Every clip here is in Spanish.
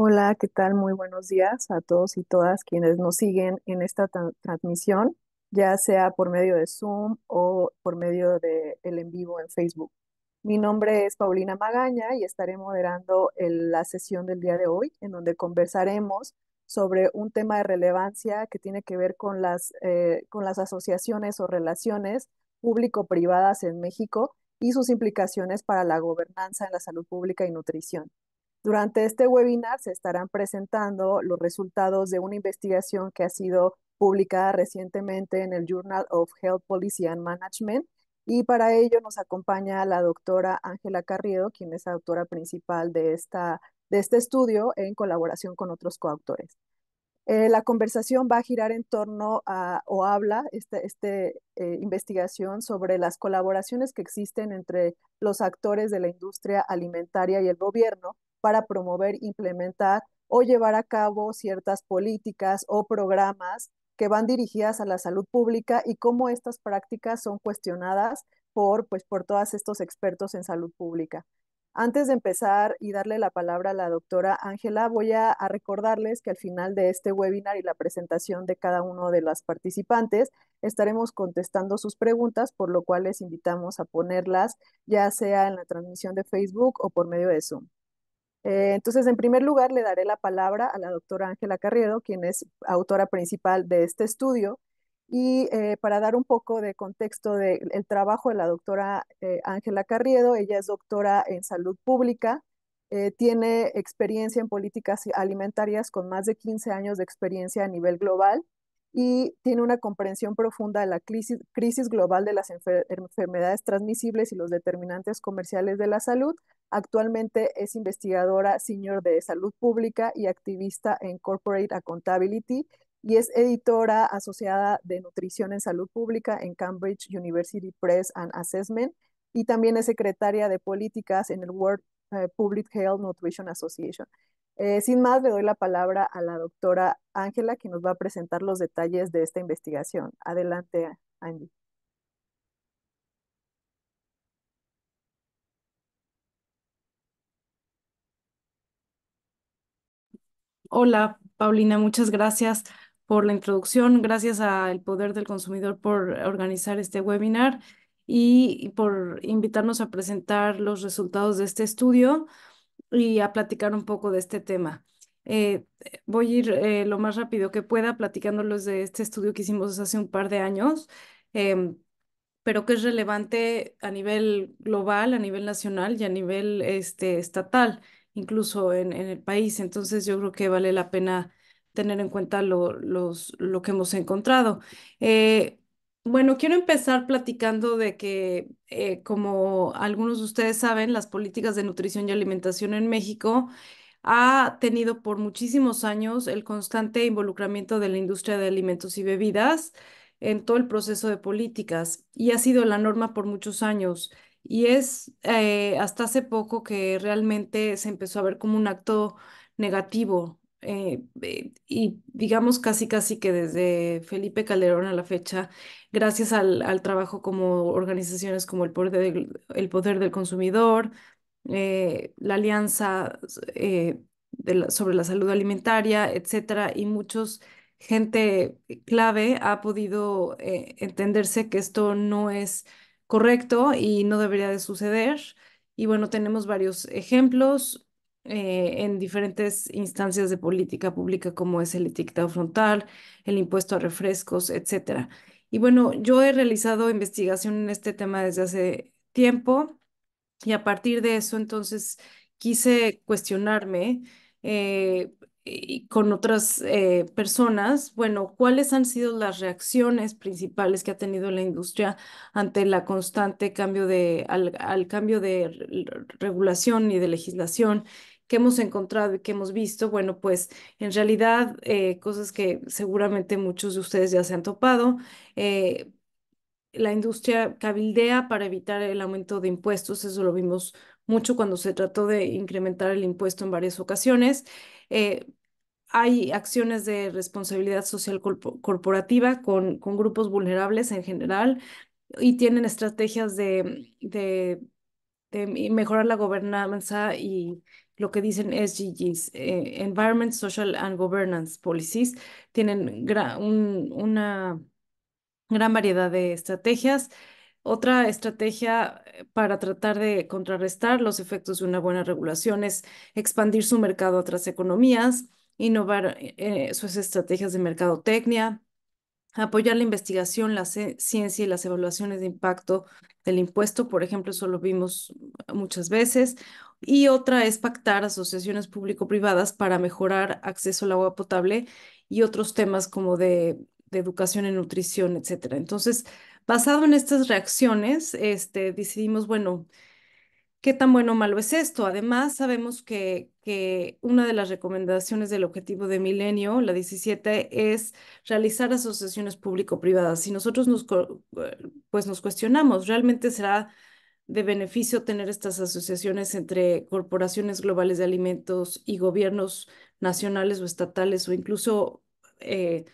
Hola, ¿qué tal? Muy buenos días a todos y todas quienes nos siguen en esta transmisión, ya sea por medio de Zoom o por medio del el en vivo en Facebook. Mi nombre es Paulina Magaña y estaré moderando la sesión del día de hoy, en donde conversaremos sobre un tema de relevancia que tiene que ver con las, eh, con las asociaciones o relaciones público-privadas en México y sus implicaciones para la gobernanza en la salud pública y nutrición. Durante este webinar se estarán presentando los resultados de una investigación que ha sido publicada recientemente en el Journal of Health Policy and Management y para ello nos acompaña la doctora Ángela Carriedo, quien es autora principal de, esta, de este estudio en colaboración con otros coautores. Eh, la conversación va a girar en torno a, o habla esta este, eh, investigación sobre las colaboraciones que existen entre los actores de la industria alimentaria y el gobierno para promover, implementar o llevar a cabo ciertas políticas o programas que van dirigidas a la salud pública y cómo estas prácticas son cuestionadas por, pues, por todos estos expertos en salud pública. Antes de empezar y darle la palabra a la doctora Ángela, voy a, a, recordarles que al final de este webinar y la presentación de cada uno de los participantes, estaremos contestando sus preguntas, por lo cual les invitamos a ponerlas ya sea en la transmisión de Facebook o por medio de Zoom. Eh, entonces, en primer lugar, le daré la palabra a la doctora Ángela Carriero, quien es autora principal de este estudio. Y eh, para dar un poco de contexto del trabajo de la doctora eh, Ángela carriero ella es doctora en salud pública, tiene experiencia en políticas alimentarias con más de 15 años de experiencia a nivel global y tiene una comprensión profunda de la crisis, global de las enfermedades transmisibles y los determinantes comerciales de la salud, Actualmente es investigadora senior de salud pública y activista en Corporate Accountability y es editora asociada de nutrición en salud pública en Cambridge University Press and Assessment y también es secretaria de políticas en el World eh, Public Health Nutrition Association. Eh, sin más, le doy la palabra a la doctora Ángela, que nos va a presentar los detalles de esta investigación. Adelante, Angie. Hola, Paulina, muchas gracias por la introducción. Gracias al Poder del Consumidor por organizar este webinar y por invitarnos a presentar los resultados de este estudio y a platicar un poco de este tema. Eh, voy a ir eh, lo más rápido que pueda platicándoles de este estudio que hicimos hace un par de años, em, pero que es relevante a nivel global, a nivel nacional y a nivel este, estatal incluso en, el país. Entonces yo creo que vale la pena tener en cuenta lo, que hemos encontrado. Eh, bueno, quiero empezar platicando de que, eh, como algunos de ustedes saben, las políticas de nutrición y alimentación en México ha tenido por muchísimos años el constante involucramiento de la industria de alimentos y bebidas en todo el proceso de políticas y ha sido la norma por muchos años. Y es eh, hasta hace poco que realmente se empezó a ver como un acto negativo. Eh, eh, y digamos casi casi que desde Felipe Calderón a la fecha, gracias al, trabajo como organizaciones como el Poder del, el poder del Consumidor, la Alianza sobre la Salud Alimentaria, etcétera, y muchos gente clave ha podido entenderse que esto no es correcto y no debería de suceder. Y bueno, tenemos varios ejemplos eh, en diferentes instancias de política pública, como es el etiquetado frontal, el impuesto a refrescos, etcétera. Y bueno, yo he realizado investigación en este tema desde hace tiempo y a partir de eso entonces quise cuestionarme eh, con otras eh, personas, bueno, ¿cuáles han sido las reacciones principales que ha tenido la industria ante la constante cambio de, al, cambio de regulación y de legislación que hemos encontrado y que hemos visto? Bueno, pues en realidad eh, cosas que seguramente muchos de ustedes ya se han topado. Eh, la industria cabildea para evitar el aumento de impuestos, eso lo vimos mucho cuando se trató de incrementar el impuesto en varias ocasiones hay acciones de responsabilidad social corporativa con, grupos vulnerables en general y tienen estrategias de, de, mejorar la gobernanza y lo que dicen SGGs, eh, Environment, Social and Governance Policies, tienen una gran variedad de estrategias. Otra estrategia eh, para tratar de contrarrestar los efectos de una buena regulación es expandir su mercado a otras economías, innovar eh, eh, sus estrategias de mercadotecnia, apoyar la investigación, la ciencia y las evaluaciones de impacto del impuesto, por ejemplo, eso lo vimos muchas veces. Y otra es pactar asociaciones público-privadas para mejorar acceso al agua potable y otros temas como de, educación en nutrición, etcétera. Entonces, basado en estas reacciones, este, decidimos, bueno, ¿qué tan bueno o malo es esto? Además, sabemos que, que una de las recomendaciones del objetivo de milenio, la 17, es realizar asociaciones público-privadas. Si nosotros nos, eh, pues nos cuestionamos, ¿realmente será de beneficio tener estas asociaciones entre corporaciones globales de alimentos y gobiernos nacionales o estatales o incluso eh,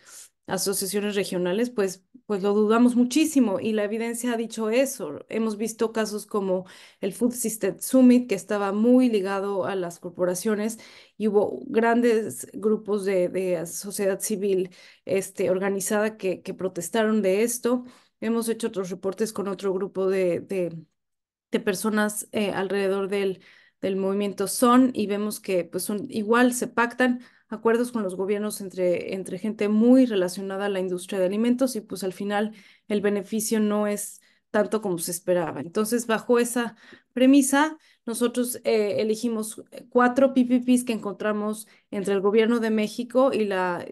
asociaciones regionales? Pues pues lo dudamos muchísimo y la evidencia ha dicho eso. Hemos visto casos como el Food System Summit, que estaba muy ligado a las corporaciones y hubo grandes grupos de, sociedad civil este, organizada que, que, protestaron de esto. Hemos hecho otros reportes con otro grupo de, personas eh, alrededor del, del movimiento SON y vemos que pues igual se pactan acuerdos con los gobiernos entre, entre gente muy relacionada a la industria de alimentos y pues al final el beneficio no es tanto como se esperaba. Entonces, bajo esa premisa, nosotros eh, elegimos eh, cuatro PPPs que encontramos entre el gobierno de México y la,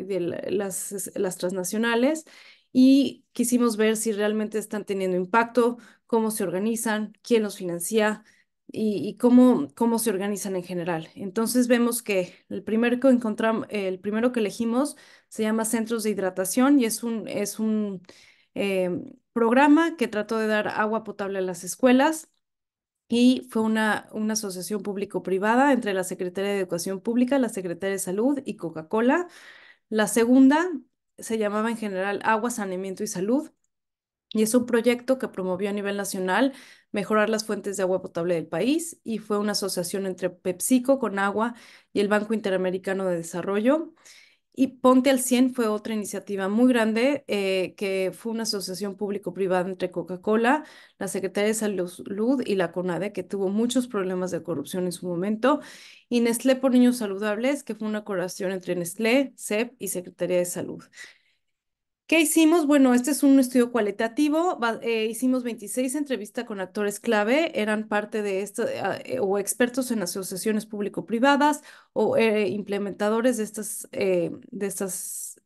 las, las transnacionales y quisimos ver si realmente están teniendo impacto, cómo se organizan, quién los financia, y, cómo, cómo, se organizan en general. Entonces vemos que el, que encontramos, el primero que elegimos se llama Centros de Hidratación y es un, es un em, programa que trató de dar agua potable a las escuelas y fue una, una asociación público-privada entre la Secretaría de Educación Pública, la Secretaría de Salud y Coca-Cola. La segunda se llamaba en general Agua, Saneamiento y Salud y es un proyecto que promovió a nivel nacional mejorar las fuentes de agua potable del país y fue una asociación entre PepsiCo con agua y el Banco Interamericano de Desarrollo. Y Ponte al 100 fue otra iniciativa muy grande, eh, que fue una asociación público-privada entre Coca-Cola, la Secretaría de Salud y la CONADE, que tuvo muchos problemas de corrupción en su momento, y Nestlé por Niños Saludables, que fue una colaboración entre Nestlé, CEP y Secretaría de Salud. ¿Qué hicimos? Bueno, este es un estudio cualitativo. Eh, hicimos 26 entrevistas con actores clave, eran parte de esto, eh, ah, eh, o expertos en asociaciones público-privadas o implementadores de estas, de estas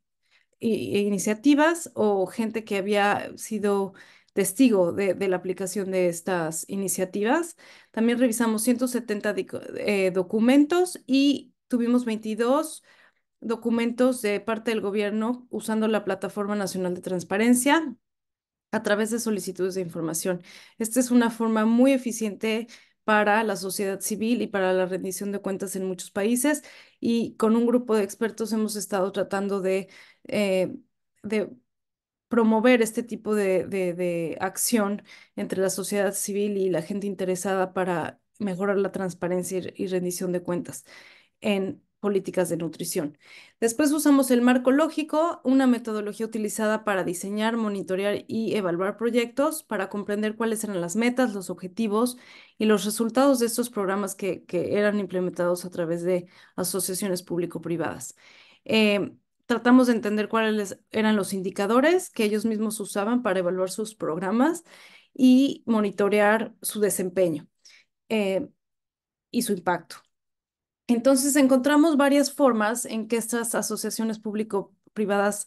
iniciativas o gente que había sido testigo de, de, la aplicación de estas iniciativas. También revisamos 170 documentos y tuvimos 22 documentos de parte del gobierno usando la Plataforma Nacional de Transparencia a través de solicitudes de información. Esta es una forma muy eficiente para la sociedad civil y para la rendición de cuentas en muchos países y con un grupo de expertos hemos estado tratando de, eh, de promover este tipo de, de, de acción entre la sociedad civil y la gente interesada para mejorar la transparencia y rendición de cuentas en políticas de nutrición. Después usamos el marco lógico, una metodología utilizada para diseñar, monitorear y evaluar proyectos, para comprender cuáles eran las metas, los objetivos y los resultados de estos programas que, eran implementados a través de asociaciones público-privadas. Eh, tratamos de entender cuáles eran los indicadores que ellos mismos usaban para evaluar sus programas y monitorear su desempeño eh, y su impacto. Entonces encontramos varias formas en que estas asociaciones público-privadas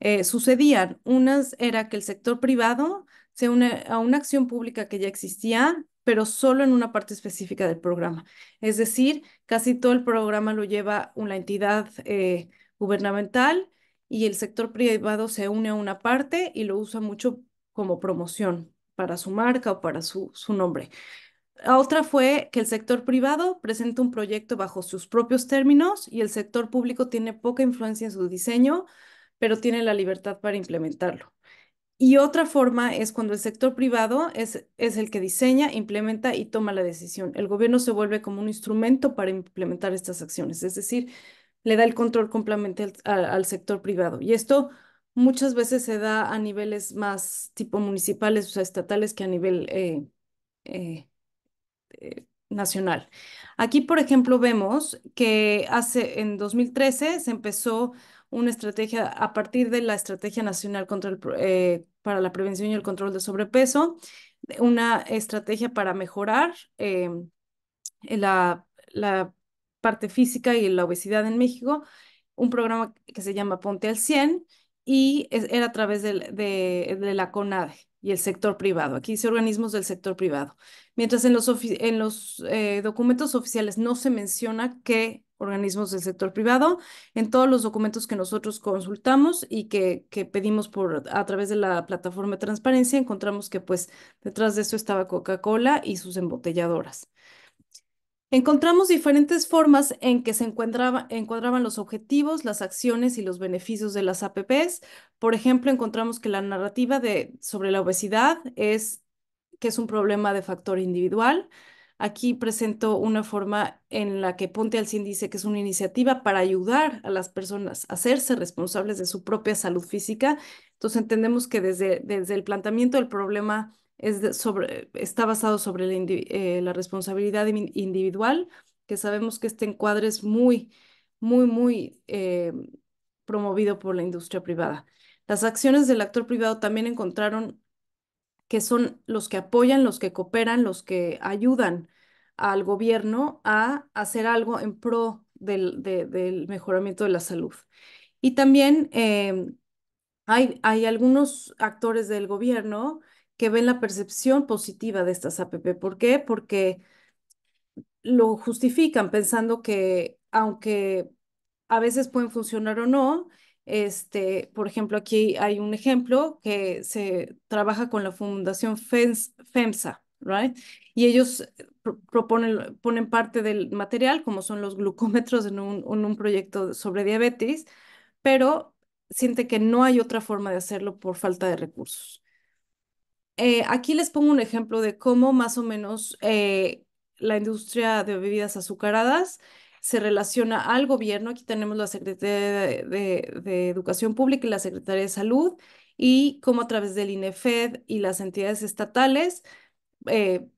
eh, sucedían. Unas era que el sector privado se une a una acción pública que ya existía, pero solo en una parte específica del programa. Es decir, casi todo el programa lo lleva una entidad eh, gubernamental y el sector privado se une a una parte y lo usa mucho como promoción para su marca o para su, su nombre. Otra fue que el sector privado presenta un proyecto bajo sus propios términos y el sector público tiene poca influencia en su diseño, pero tiene la libertad para implementarlo. Y otra forma es cuando el sector privado es, es el que diseña, implementa y toma la decisión. El gobierno se vuelve como un instrumento para implementar estas acciones, es decir, le da el control complementario al, sector privado. Y esto muchas veces se da a niveles más tipo municipales, o sea, estatales, que a nivel eh, eh, este, nacional. Aquí, por ejemplo, vemos que hace en 2013 se empezó una estrategia a partir de la Estrategia Nacional eh, para la Prevención y el Control de Sobrepeso, una estrategia para mejorar eh, la, la parte física y la obesidad en México, un programa que se llama Ponte al 100 y era a través de, de la CONADE y el sector privado. Aquí dice organismos del sector privado. Mientras en los, en los eh, documentos oficiales no se menciona qué organismos del sector privado, en todos los documentos que nosotros consultamos y que, que pedimos por, a través de la plataforma de transparencia, encontramos que pues detrás de eso estaba Coca-Cola y sus embotelladoras. Encontramos diferentes formas en que se encuadraban los objetivos, las acciones y los beneficios de las APPs. Por ejemplo, encontramos que la narrativa sobre la obesidad es que es un problema de factor individual. Aquí presento una forma en la que Ponte al Cine dice que es una iniciativa para ayudar a las personas a hacerse responsables de su propia salud física. Entonces entendemos que desde, desde el planteamiento del problema es sobre, está basado sobre la, eh, responsabilidad individual, que sabemos que este encuadre es muy, muy, muy eh, promovido por la industria privada. Las acciones del actor privado también encontraron que son los que apoyan, los que cooperan, los que ayudan al gobierno a hacer algo en pro del, mejoramiento de la salud. Y también eh, hay algunos actores del gobierno que ven la percepción positiva de estas APP. ¿Por qué? Porque lo justifican pensando que aunque a veces pueden funcionar o no, este, por ejemplo, aquí hay un ejemplo que se trabaja con la Fundación FEMSA, right? Y ellos eh, proponen, ponen parte del material, como son los glucómetros en un, en un proyecto sobre diabetes, pero siente que no hay otra forma de hacerlo por falta de recursos. Eh, aquí les pongo un ejemplo de cómo más o menos eh, la industria de bebidas azucaradas se relaciona al gobierno. Aquí tenemos la Secretaría de, Educación Pública y la Secretaría de Salud y cómo a través del INEFED y las entidades estatales eh,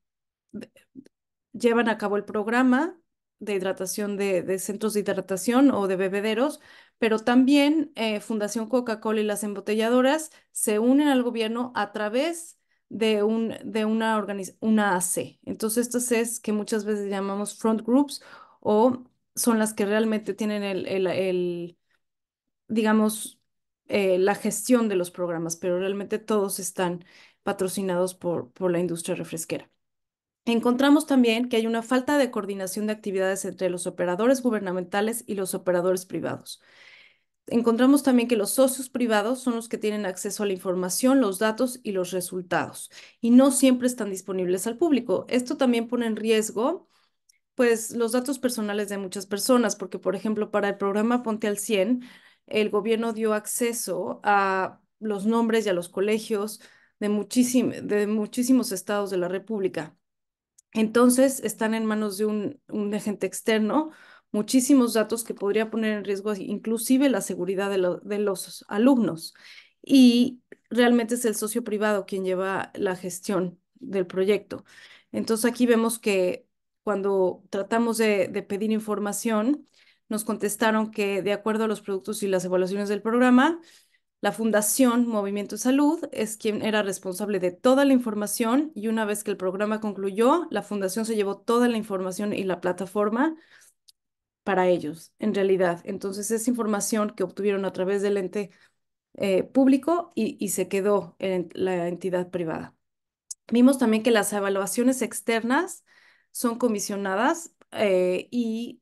llevan a cabo el programa de hidratación de, centros de hidratación o de bebederos, pero también Fundación Coca-Cola y las embotelladoras se unen al gobierno a través de, un, de una, una AC. Entonces, estas es que muchas veces llamamos front groups o son las que realmente tienen el, digamos, eh, la gestión de los programas, pero realmente todos están patrocinados por, por la industria refresquera. Encontramos también que hay una falta de coordinación de actividades entre los operadores gubernamentales y los operadores privados encontramos también que los socios privados son los que tienen acceso a la información, los datos y los resultados, y no siempre están disponibles al público. Esto también pone en riesgo pues los datos personales de muchas personas, porque por ejemplo, para el programa Ponte al 100, el gobierno dio acceso a los nombres y a los colegios de, muchísimos estados de la República. Entonces, están en manos de un agente externo muchísimos datos que podría poner en riesgo inclusive la seguridad de, los alumnos. Y realmente es el socio privado quien lleva la gestión del proyecto. Entonces aquí vemos que cuando tratamos de, de, pedir información, nos contestaron que de acuerdo a los productos y las evaluaciones del programa, la Fundación Movimiento Salud es quien era responsable de toda la información y una vez que el programa concluyó, la Fundación se llevó toda la información y la plataforma para ellos, en realidad. Entonces es información que obtuvieron a través del ente eh, público y, se quedó en la entidad privada. Vimos también que las evaluaciones externas son comisionadas eh, y,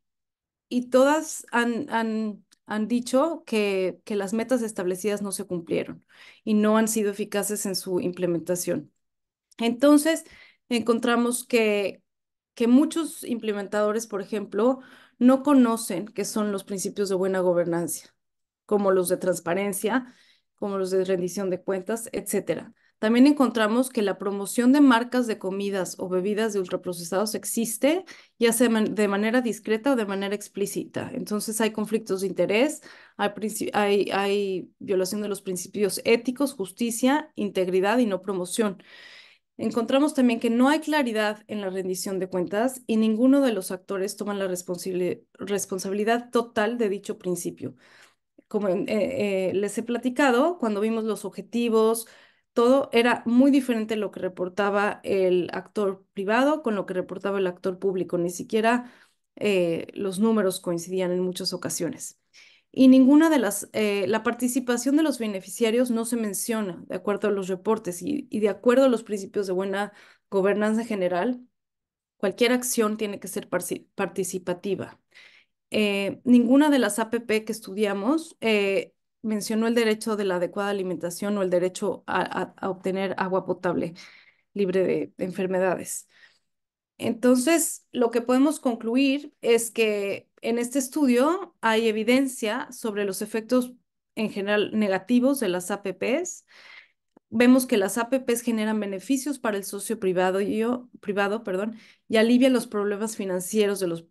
y, todas han, han dicho que, que las metas establecidas no se cumplieron y no han sido eficaces en su implementación. Entonces, encontramos que, que muchos implementadores, por ejemplo, no conocen qué son los principios de buena gobernanza, como los de transparencia, como los de rendición de cuentas, etcétera. También encontramos que la promoción de marcas de comidas o bebidas de ultraprocesados existe, ya sea de manera discreta o de manera explícita. Entonces hay conflictos de interés, hay violación de los principios éticos, justicia, integridad y no promoción. Encontramos también que no hay claridad en la rendición de cuentas y ninguno de los actores toma la responsabilidad total de dicho principio. Como eh, eh, les he platicado, cuando vimos los objetivos, todo era muy diferente lo que reportaba el actor privado con lo que reportaba el actor público. Ni siquiera eh, los números coincidían en muchas ocasiones y ninguna de las, eh, la participación de los beneficiarios no se menciona de acuerdo a los reportes y, de acuerdo a los principios de buena gobernanza general, cualquier acción tiene que ser participativa. Eh, ninguna de las APP que estudiamos eh, mencionó el derecho de la adecuada alimentación o el derecho a, obtener agua potable libre de enfermedades. Entonces, lo que podemos concluir es que en este estudio hay evidencia sobre los efectos en general negativos de las APPs. Vemos que las APPs generan beneficios para el socio privado y, yo, privado, perdón, y alivian los problemas financieros de los,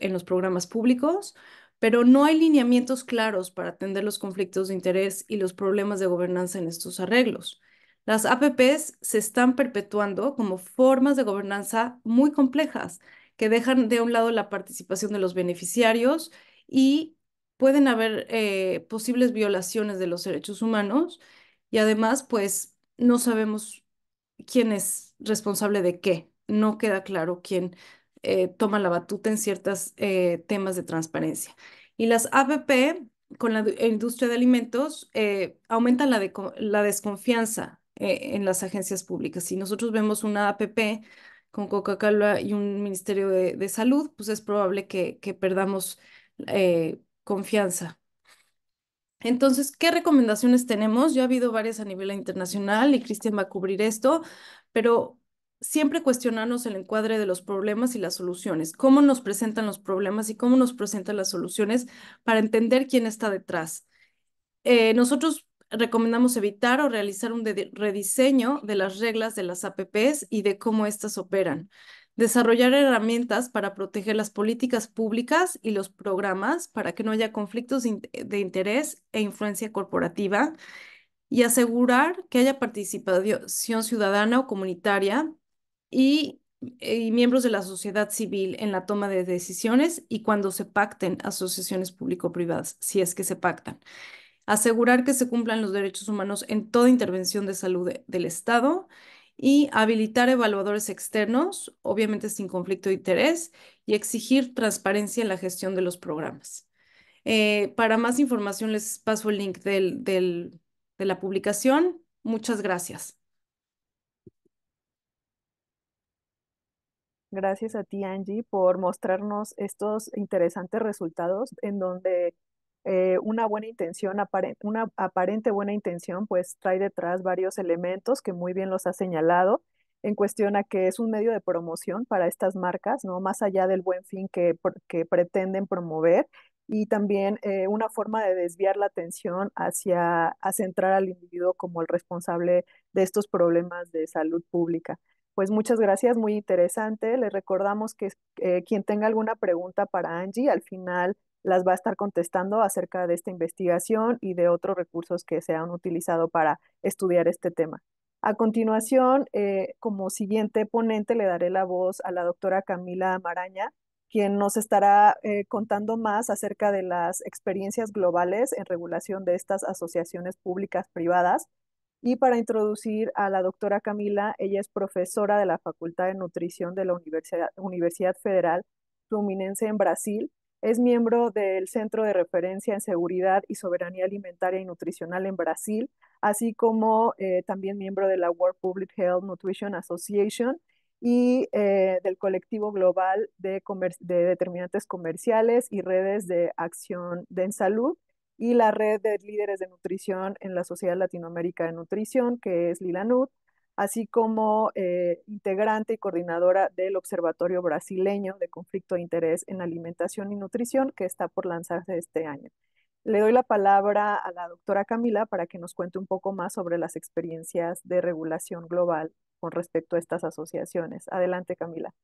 en los programas públicos, pero no hay lineamientos claros para atender los conflictos de interés y los problemas de gobernanza en estos arreglos. Las APPs se están perpetuando como formas de gobernanza muy complejas que dejan de un lado la participación de los beneficiarios y pueden haber eh, posibles violaciones de los derechos humanos y además, pues, no sabemos quién es responsable de qué. No queda claro quién eh, toma la batuta en ciertos eh, temas de transparencia. Y las APP con la industria de alimentos aumentan la, la desconfianza en las agencias públicas. Si nosotros vemos una APP con Coca-Cola y un Ministerio de, Salud, pues es probable que, perdamos eh, confianza. Entonces, ¿qué recomendaciones tenemos? Yo ha habido varias a nivel internacional y Cristian va a cubrir esto, pero siempre cuestionarnos el encuadre de los problemas y las soluciones, cómo nos presentan los problemas y cómo nos presentan las soluciones para entender quién está detrás. Eh, nosotros recomendamos evitar o realizar un rediseño de las reglas de las APPs y de cómo éstas operan. Desarrollar herramientas para proteger las políticas públicas y los programas para que no haya conflictos de interés e influencia corporativa. Y asegurar que haya participación ciudadana o comunitaria y, y miembros de la sociedad civil en la toma de decisiones y cuando se pacten asociaciones público-privadas, si es que se pactan asegurar que se cumplan los derechos humanos en toda intervención de salud del Estado y habilitar evaluadores externos, obviamente sin conflicto de interés, y exigir transparencia en la gestión de los programas. Eh, para más información les paso el link del, de la publicación. Muchas gracias. Gracias a ti, Angie, por mostrarnos estos interesantes resultados en donde eh, una buena intención, una aparente buena intención, pues trae detrás varios elementos que muy bien los ha señalado en cuestión a que es un medio de promoción para estas marcas, ¿no? Más allá del buen fin que, pretenden promover y también eh, una forma de desviar la atención hacia a centrar al individuo como el responsable de estos problemas de salud pública. Pues muchas gracias, muy interesante. Les recordamos que eh, quien tenga alguna pregunta para Angie, al final las va a estar contestando acerca de esta investigación y de otros recursos que se han utilizado para estudiar este tema. A continuación, eh, como siguiente ponente, le daré la voz a la doctora Camila Maraña, quien nos estará eh, contando más acerca de las experiencias globales en regulación de estas asociaciones públicas privadas. Y para introducir a la doctora Camila, ella es profesora de la Facultad de Nutrición de la Universidad Federal Fluminense en Brasil es miembro del Centro de Referencia en Seguridad y Soberanía Alimentaria y Nutricional en Brasil, así como eh, también miembro de la World Public Health Nutrition Association y eh, del colectivo global de, determinantes comerciales y redes de acción en salud y la red de líderes de nutrición en la Sociedad Latinoamérica de Nutrición, que es LILANUT, así como eh, integrante y coordinadora del Observatorio Brasileño de Conflicto de Interés en Alimentación y Nutrición, que está por lanzarse este año. Le doy la palabra a la doctora Camila para que nos cuente un poco más sobre las experiencias de regulación global con respecto a estas asociaciones. Adelante, Camila.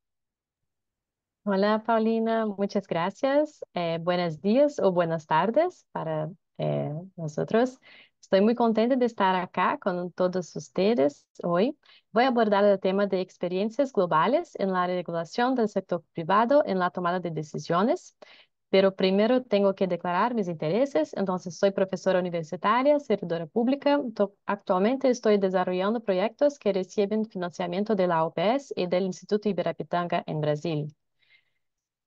Hola, Paulina. Muchas gracias. Eh, buenos días o buenas tardes para eh, nosotros. Estoy muy contenta de estar acá con todos ustedes hoy. Voy a abordar el tema de experiencias globales en la regulación del sector privado en la tomada de decisiones. Pero primero tengo que declarar mis intereses. Entonces, soy profesora universitaria, servidora pública. Actualmente estoy desarrollando proyectos que reciben financiamiento de la OPS y del Instituto Iberapitanga en Brasil.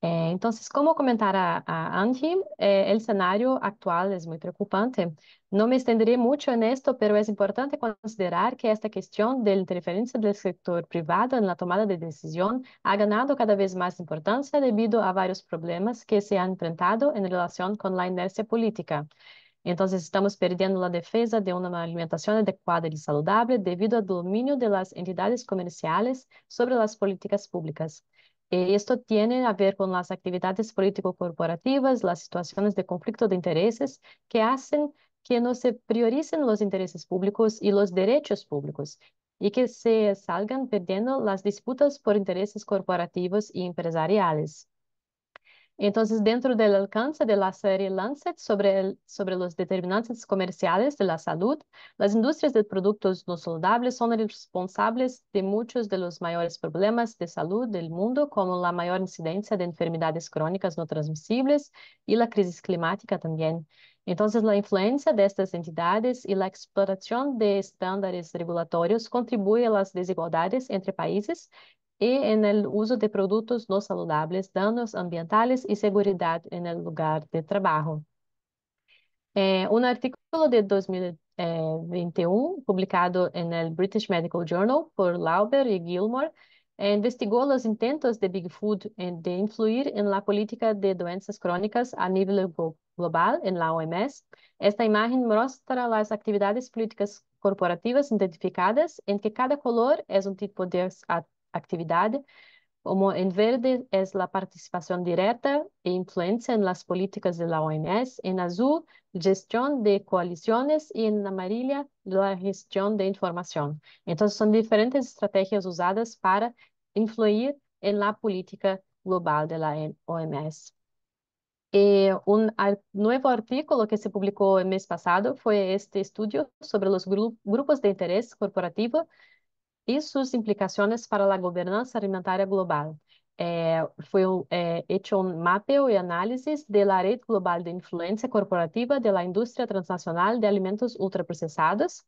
Eh, entonces, como comentara a Angie, eh, el escenario actual es muy preocupante. No me extenderé mucho en esto, pero es importante considerar que esta cuestión de la interferencia del sector privado en la tomada de decisión ha ganado cada vez más importancia debido a varios problemas que se han enfrentado en relación con la inercia política. Entonces, estamos perdiendo la defensa de una alimentación adecuada y saludable debido al dominio de las entidades comerciales sobre las políticas públicas. Eh, esto tiene a ver con las actividades político-corporativas, las situaciones de conflicto de intereses que hacen que no se prioricen los intereses públicos y los derechos públicos y que se salgan perdiendo las disputas por intereses corporativos y empresariales. Entonces, dentro del alcance de la serie Lancet sobre, el, sobre los determinantes comerciales de la salud, las industrias de productos no saludables son responsables de muchos de los mayores problemas de salud del mundo, como la mayor incidencia de enfermedades crónicas no transmisibles y la crisis climática también. Entonces, la influencia de estas entidades y la exploración de estándares regulatorios contribuye a las desigualdades entre países y en el uso de productos no saludables, daños ambientales y seguridad en el lugar de trabajo. Eh, un artículo de 2021 eh, publicado en el British Medical Journal por Lauber y Gilmore investigó los intentos de Big Food de influir en la política de doenças crónicas a nivel global en la OMS. Esta imagen muestra las actividades políticas corporativas identificadas en que cada color es un tipo de actividad, como en verde es la participación directa e influencia en las políticas de la OMS, en azul gestión de coaliciones y en amarilla la gestión de información. Entonces son diferentes estrategias usadas para influir en la política global de la OMS. Eh, un nuevo artículo que se publicó el mes pasado fue este estudio sobre los grupos de interés corporativo y sus implicaciones para la gobernanza alimentaria global. Eh, fue eh, hecho un mapeo y análisis de la red global de influencia corporativa de la industria transnacional de alimentos ultraprocesados.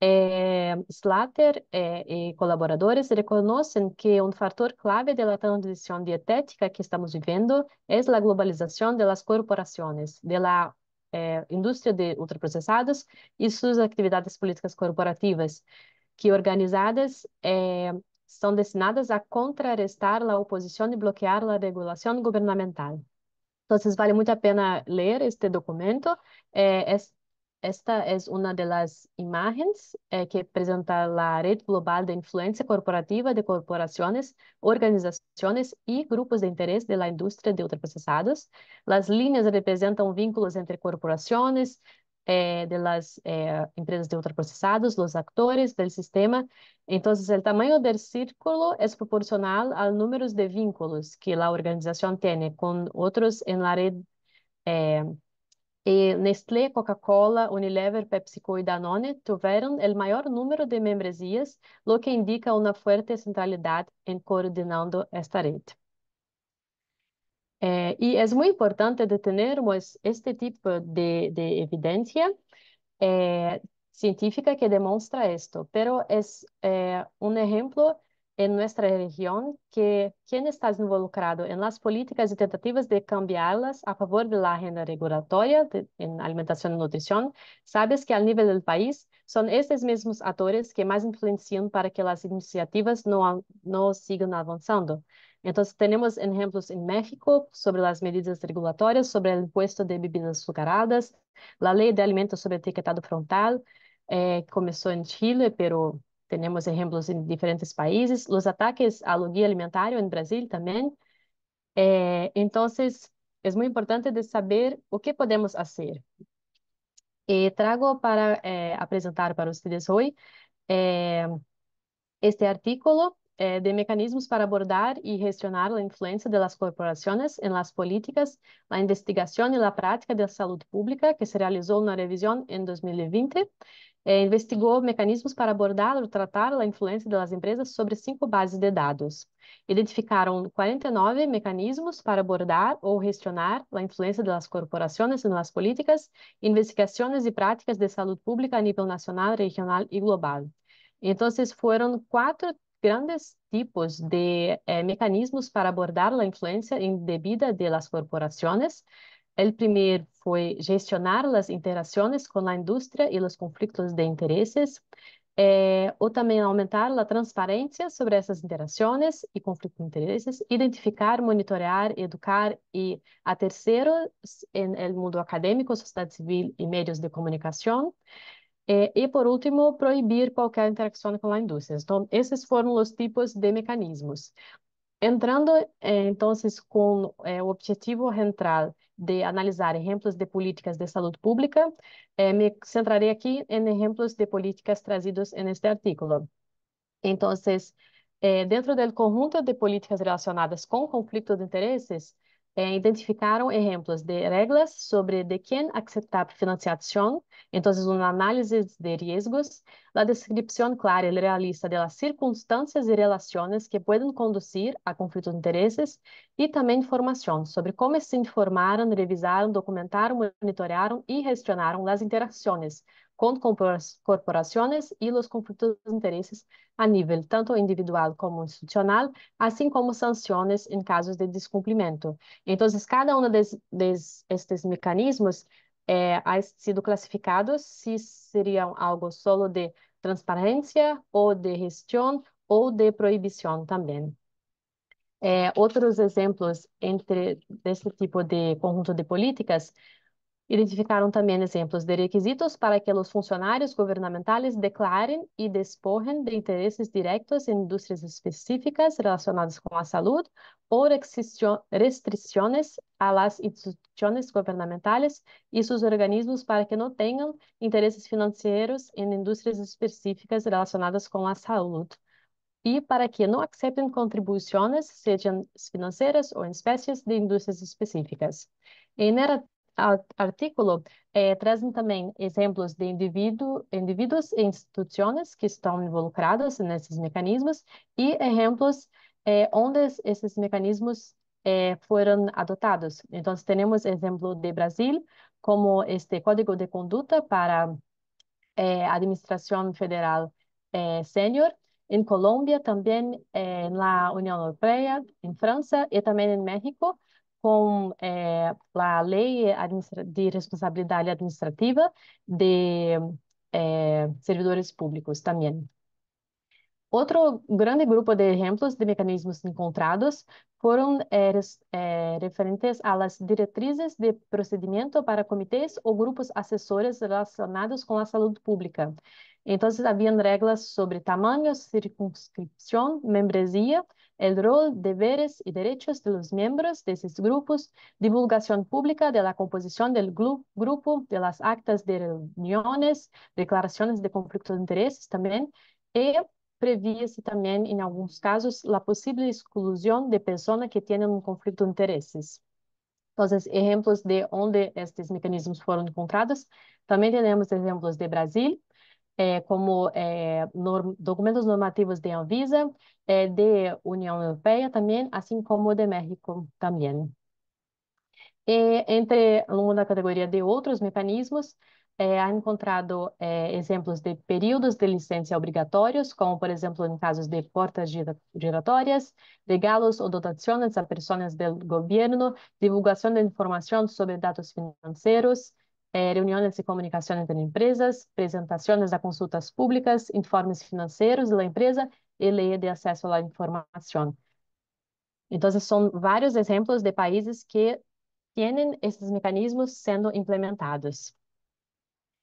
Eh, é, Slater y é, colaboradores reconocen que un factor clave de la transición dietética que estamos viviendo es é la globalización de las corporaciones, de la industria de ultraprocesados y sus actividades políticas corporativas que organizadas é, são destinadas a contrarrestar a oposição e bloquear a regulação governamental. Então, vale muito a pena ler este documento. Eh, esta é uma das imagens eh, que apresenta a rede global de influência corporativa de corporações, organizações e grupos de interesse da indústria de ultraprocessados. As linhas representam vínculos entre corporações, eh, é, de las é, empresas de ultraprocessados, dos actores do sistema. Então, o tamanho do círculo é proporcional ao número de vínculos que a organização tem com outros em la rede. Eh, Nestlé, Coca-Cola, Unilever, PepsiCo e Danone tiveram o maior número de membresias, o que indica uma forte centralidade em coordenando esta rede. Eh, y es muy importante de tener pues, este tipo de, de evidencia eh, científica que demuestra esto, pero es eh, un ejemplo en nuestra región que quien está involucrado en las políticas y tentativas de cambiarlas a favor de la agenda regulatoria en alimentación y nutrición, sabes que al nivel del país São esses mesmos atores que mais influenciam para que as iniciativas não, não sigam avançando. Então, temos exemplos em México sobre as medidas regulatórias sobre o imposto de bebidas açucaradas, a lei de alimentos sobre etiquetado frontal, eh, começou em Chile, pero temos exemplos em diferentes países, os ataques ao logia alimentar em Brasil também. Eh, então, é muito importante de saber o que podemos fazer. E trago para eh, apresentar para vocês hoje eh, este artículo eh, de mecanismos para abordar e gestionar a influência das corporações em las políticas, la investigação e la prática da saúde pública que se realizou na revisão em 2020 é, investigou mecanismos para abordar ou tratar a influência das empresas sobre cinco bases de dados. Identificaram 49 mecanismos para abordar ou gestionar a influência das corporações nas políticas, investigações e práticas de saúde pública a nível nacional, regional e global. Então, foram quatro grandes tipos de eh, mecanismos para abordar a influência indevida das corporações, El primer fue gestionar las interacciones con la industria y los conflictos de intereses, eh, o también aumentar la transparencia sobre esas interacciones y conflictos de intereses, identificar, monitorear, educar y a terceros en el mundo académico, sociedad civil y medios de comunicación. Eh, e, por último, proibir qualquer interação com a indústria. Então, esses foram os tipos de mecanismos. Entrando, eh, então, com o eh, objetivo central de analisar exemplos de políticas de saúde pública, eh, me centraré aqui em exemplos de políticas trazidos neste este Então, dentro do conjunto de políticas relacionadas com conflitos de interesses. É, identificaram exemplos de regras sobre de quem aceitar financiação, então, uma análise de riscos, a descrição clara e realista das circunstâncias e relações que podem conduzir a conflitos de interesses e também informação sobre como se informaram, revisaram, documentaram, monitoraram e gestionaram as interações com corporações e los conflitos de intereses a nivel tanto individual como institucional, assim como sanciones en casos de descumplimiento. Entonces, cada uno de, de estos mecanismos eh, é, ha sido classificados se seriam algo solo de transparência ou de gestão ou de proibição também. Eh, outros exemplos entre desse tipo de conjunto de políticas Identificaram também exemplos de requisitos para que os funcionários governamentais declarem e despojem de interesses diretos em indústrias específicas relacionadas com a saúde, ou restrições a las instituições governamentais e seus organismos para que não tenham interesses financeiros em indústrias específicas relacionadas com a saúde, e para que não aceitem contribuições sejam financeiras ou em espécies de indústrias específicas. Em era artículo eh, trazem também exemplos de indivíduo, indivíduos e instituições que estão involucrados nesses mecanismos e exemplos eh, onde esses mecanismos eh, foram adotados. Então, temos exemplo de Brasil, como este Código de Conduta para eh, Administração Federal eh, Sênior, em Colômbia, também eh, na União Europeia, em França e também em México, com eh, a Lei de Responsabilidade Administrativa de eh, Servidores Públicos também. Outro grande grupo de exemplos de mecanismos encontrados foram eh, eh referentes a diretrizes de procedimento para comitês ou grupos assessores relacionados com a saúde pública. Então, havia regras sobre tamanho, circunscrição, membresia, o rol, deveres e direitos dos membros desses grupos, divulgação pública de composição do grupo, de las actas de reuniões, declarações de conflito de interesses também, e previa-se também em alguns casos, a possível exclusão de pessoas que têm um conflito de interesses. Então, exemplos de onde estes mecanismos foram encontrados. também temos exemplos de Brasil, eh, como eh, norm documentos normativos de Anvisa, eh, de União Europeia também, assim como de México também. E entre uma categoria de outros mecanismos, é, ha encontrado é, exemplos de períodos de licença obrigatórios, como, por exemplo, em casos de portas giratórias, regalos ou dotações a pessoas do governo, divulgação de informação sobre dados financeiros, é, reuniões e comunicações entre empresas, apresentações a consultas públicas, informes financeiros da empresa e lei de acesso à informação. Então, são vários exemplos de países que têm esses mecanismos sendo implementados.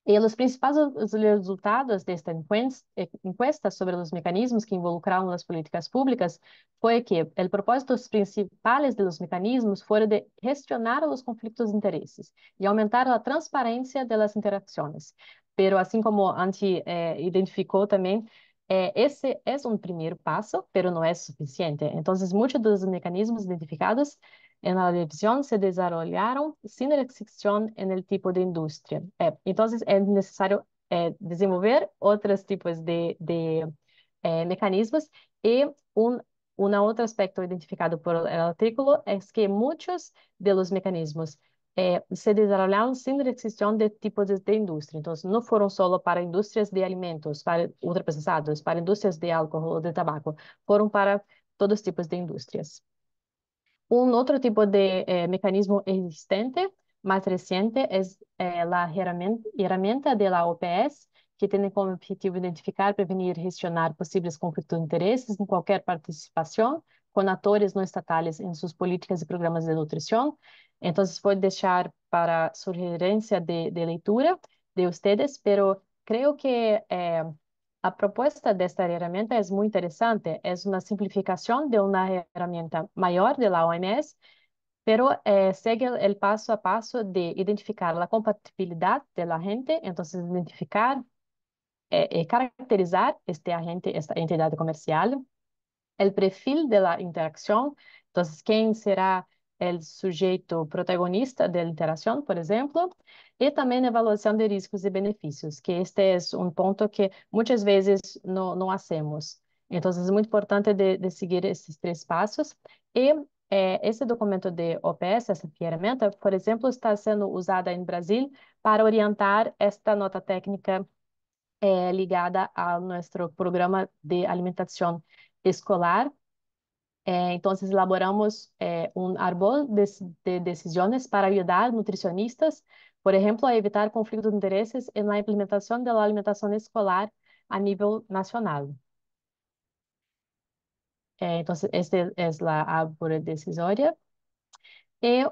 E os principais resultados desta eh, encuesta sobre os mecanismos que involucraram as políticas públicas foi que o propósito principal dos mecanismos foi de gestionar os conflitos de interesses e aumentar a transparência das interações. Pero, assim como Antti eh, identificou também, eh, esse é um primeiro passo, pero não é suficiente. Então, muitos dos mecanismos identificados en la división se desarrollaron sin restricción en el tipo de industria. Eh, entonces es necesario eh, desenvolver otros tipos de, de eh, mecanismos y un un otro aspecto identificado por el artículo es que muchos de los mecanismos eh, se desarrollaron sin restricción de tipos de, de, industria. Entonces, no fueron solo para industrias de alimentos, para ultraprocesados, para industrias de alcohol o de tabaco, fueron para todos tipos de industrias. Un otro tipo de eh, mecanismo existente más reciente es eh, la herramienta de la OPS, que tiene como objetivo identificar, prevenir y gestionar posibles conflictos de intereses en cualquier participación con actores no estatales en sus políticas y programas de nutrición. Entonces voy a dejar para sugerencia de, lectura de ustedes, pero creo que eh, la propuesta de esta herramienta es muy interesante. Es una simplificación de una herramienta mayor de la OMS, pero eh, sigue el paso a paso de identificar la compatibilidad de la gente, entonces identificar y eh, eh, caracterizar este agente, esta entidad comercial, el perfil de la interacción, entonces quién será el sujeito protagonista de la interacción, por ejemplo, y también a evaluación de riesgos y beneficios, que este es un punto que muchas veces no, no hacemos. Entonces, es muy importante de, de seguir estos tres pasos. Y eh, esse documento de OPS, essa ferramenta, por exemplo, está sendo usada em Brasil para orientar esta nota técnica eh, ligada ao nosso programa de alimentação escolar, é, então, entonces elaboramos eh, un árbol de, de, decisiones para ayudar nutricionistas, por ejemplo, a evitar conflictos de intereses en la implementación de la alimentación escolar a nivel nacional. Eh, é, entonces, esta es é la árbol decisoria. Y